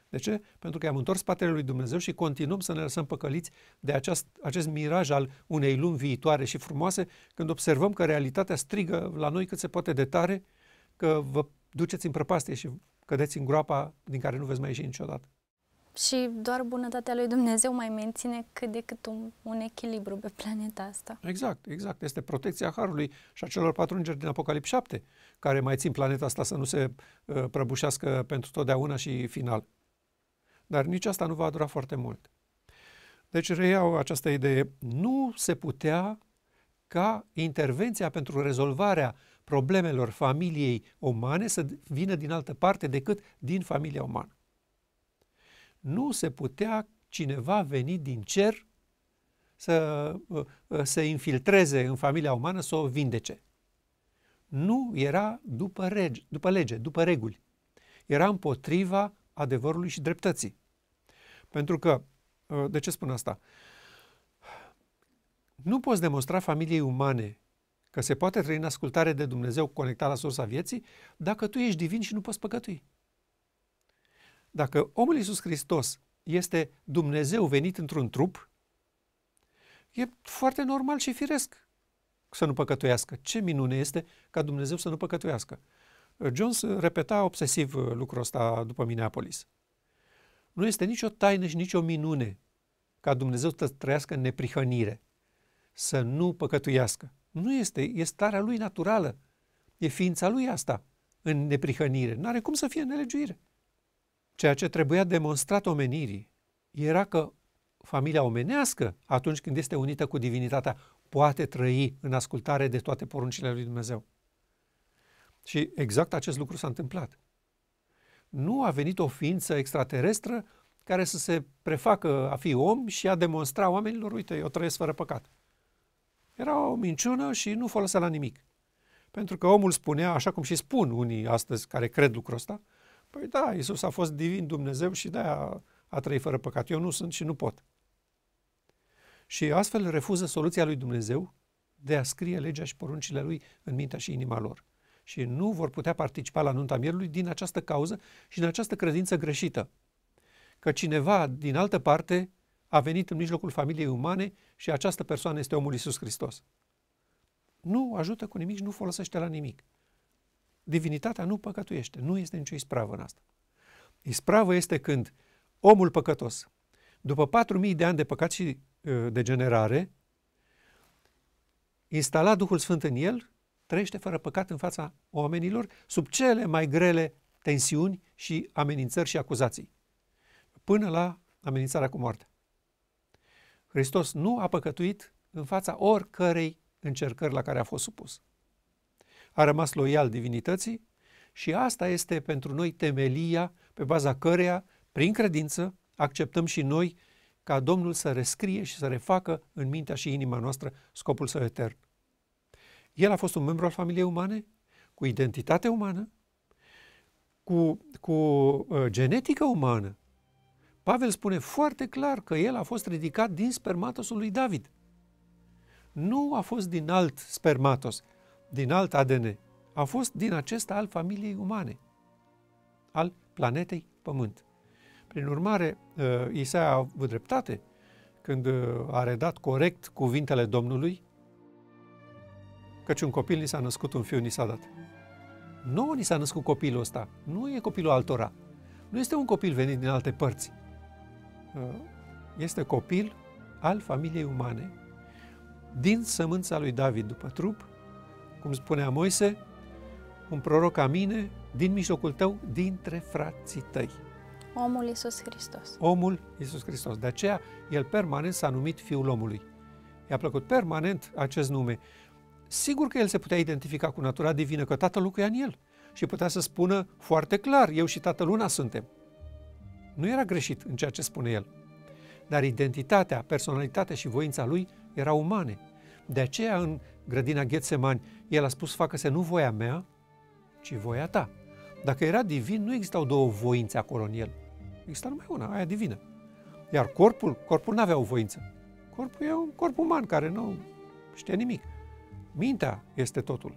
De ce? Pentru că am întors spatele lui Dumnezeu și continuăm să ne lăsăm păcăliți de aceast, acest miraj al unei lumi viitoare și frumoase, când observăm că realitatea strigă la noi cât se poate de tare, că vă duceți în prăpastie și cădeți în groapa din care nu veți mai ieși niciodată și doar bunătatea lui Dumnezeu mai menține cât de cât un, un echilibru pe planeta asta. Exact, exact. Este protecția Harului și a celor patru îngeri din Apocalipsa 7, care mai țin planeta asta să nu se uh, prăbușească pentru totdeauna și final. Dar nici asta nu va dura foarte mult. Deci reiau această idee. Nu se putea ca intervenția pentru rezolvarea problemelor familiei umane să vină din altă parte decât din familia umană nu se putea cineva veni din cer să uh, uh, se infiltreze în familia umană, să o vindece. Nu era după, rege, după lege, după reguli. Era împotriva adevărului și dreptății. Pentru că, uh, de ce spun asta? Nu poți demonstra familiei umane că se poate trăi în ascultare de Dumnezeu conectat la sursa vieții dacă tu ești divin și nu poți păcătui dacă omul Iisus Hristos este Dumnezeu venit într-un trup, e foarte normal și firesc să nu păcătuiască. Ce minune este ca Dumnezeu să nu păcătuiască. Jones repeta obsesiv lucrul ăsta după Minneapolis. Nu este nicio taină și nicio minune ca Dumnezeu să trăiască în neprihănire, să nu păcătuiască. Nu este, e starea lui naturală, e ființa lui asta în neprihănire. N-are cum să fie nelegiuire. Ceea ce trebuia demonstrat omenirii era că familia omenească, atunci când este unită cu divinitatea, poate trăi în ascultare de toate poruncile lui Dumnezeu. Și exact acest lucru s-a întâmplat. Nu a venit o ființă extraterestră care să se prefacă a fi om și a demonstra oamenilor, uite, eu trăiesc fără păcat. Era o minciună și nu folosea la nimic. Pentru că omul spunea, așa cum și spun unii astăzi care cred lucrul ăsta, Păi da, Isus a fost divin Dumnezeu și de a, a trăit fără păcat. Eu nu sunt și nu pot. Și astfel refuză soluția lui Dumnezeu de a scrie legea și poruncile lui în mintea și inima lor. Și nu vor putea participa la nunta mierului din această cauză și din această credință greșită. Că cineva din altă parte a venit în mijlocul familiei umane și această persoană este omul Isus Hristos. Nu ajută cu nimic și nu folosește la nimic divinitatea nu păcătuiește, nu este nicio ispravă în asta. Ispravă este când omul păcătos, după 4000 de ani de păcat și ă, de generare, instalat Duhul Sfânt în el, trăiește fără păcat în fața oamenilor, sub cele mai grele tensiuni și amenințări și acuzații, până la amenințarea cu moartea. Hristos nu a păcătuit în fața oricărei încercări la care a fost supus a rămas loial divinității și asta este pentru noi temelia pe baza căreia, prin credință, acceptăm și noi ca Domnul să rescrie și să refacă în mintea și inima noastră scopul său etern. El a fost un membru al familiei umane, cu identitate umană, cu, cu uh, genetică umană. Pavel spune foarte clar că el a fost ridicat din spermatosul lui David. Nu a fost din alt spermatos, din alt ADN, a fost din acesta al familiei umane, al planetei Pământ. Prin urmare, uh, Isaia a avut dreptate când uh, a redat corect cuvintele Domnului, căci un copil ni s-a născut, un fiu ni s-a dat. Nu ni s-a născut copilul ăsta, nu e copilul altora, nu este un copil venit din alte părți. Uh, este copil al familiei umane, din sămânța lui David după trup, cum spunea Moise, un proroc ca mine din mijlocul tău, dintre frații tăi. Omul Iisus Hristos. Omul Iisus Hristos. De aceea, el permanent s-a numit Fiul omului. I-a plăcut permanent acest nume. Sigur că el se putea identifica cu natura divină, că Tatăl locuia în el și putea să spună foarte clar, eu și Tatăl Luna suntem. Nu era greșit în ceea ce spune el, dar identitatea, personalitatea și voința lui erau umane, de aceea, în grădina Ghețemani, el a spus, facă-se nu voia mea, ci voia ta. Dacă era divin, nu existau două voințe acolo în el. Exista numai una, aia divină. Iar corpul, corpul nu avea o voință. Corpul e un corp uman care nu știe nimic. Mintea este totul.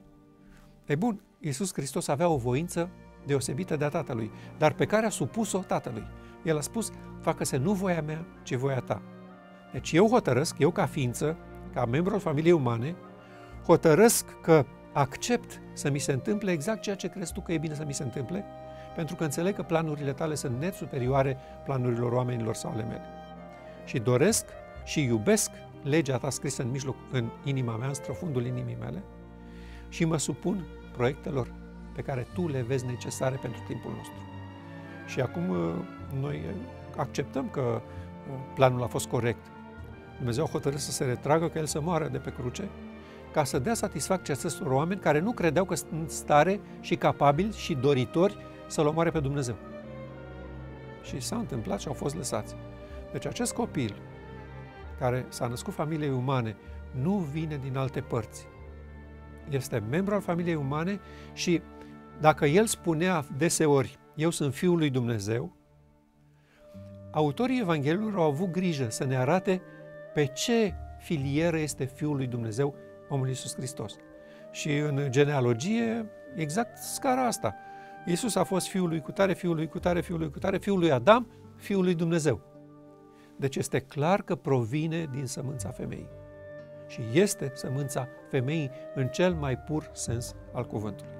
E bun, Iisus Hristos avea o voință deosebită de a Tatălui, dar pe care a supus-o Tatălui. El a spus, facă-se nu voia mea, ci voia ta. Deci eu hotărăsc, eu ca ființă, ca membru al familiei umane, hotărăsc că accept să mi se întâmple exact ceea ce crezi tu că e bine să mi se întâmple, pentru că înțeleg că planurile tale sunt net superioare planurilor oamenilor sau ale mele. Și doresc și iubesc legea ta scrisă în mijloc, în inima mea, în străfundul inimii mele și mă supun proiectelor pe care tu le vezi necesare pentru timpul nostru. Și acum uh, noi acceptăm că uh, planul a fost corect, Dumnezeu a hotărât să se retragă, că El să moară de pe cruce, ca să dea satisfacție acestor oameni care nu credeau că sunt stare și capabili și doritori să-L omoare pe Dumnezeu. Și s-a întâmplat și au fost lăsați. Deci acest copil care s-a născut familiei umane nu vine din alte părți. Este membru al familiei umane și dacă el spunea deseori, eu sunt Fiul lui Dumnezeu, autorii Evanghelilor au avut grijă să ne arate pe ce filieră este Fiul lui Dumnezeu, omul Iisus Hristos. Și în genealogie, exact scara asta. Iisus a fost fiul lui cutare, fiul lui cutare, fiul lui cutare, fiul lui Adam, fiul lui Dumnezeu. Deci este clar că provine din sămânța femeii. Și este sămânța femeii în cel mai pur sens al cuvântului.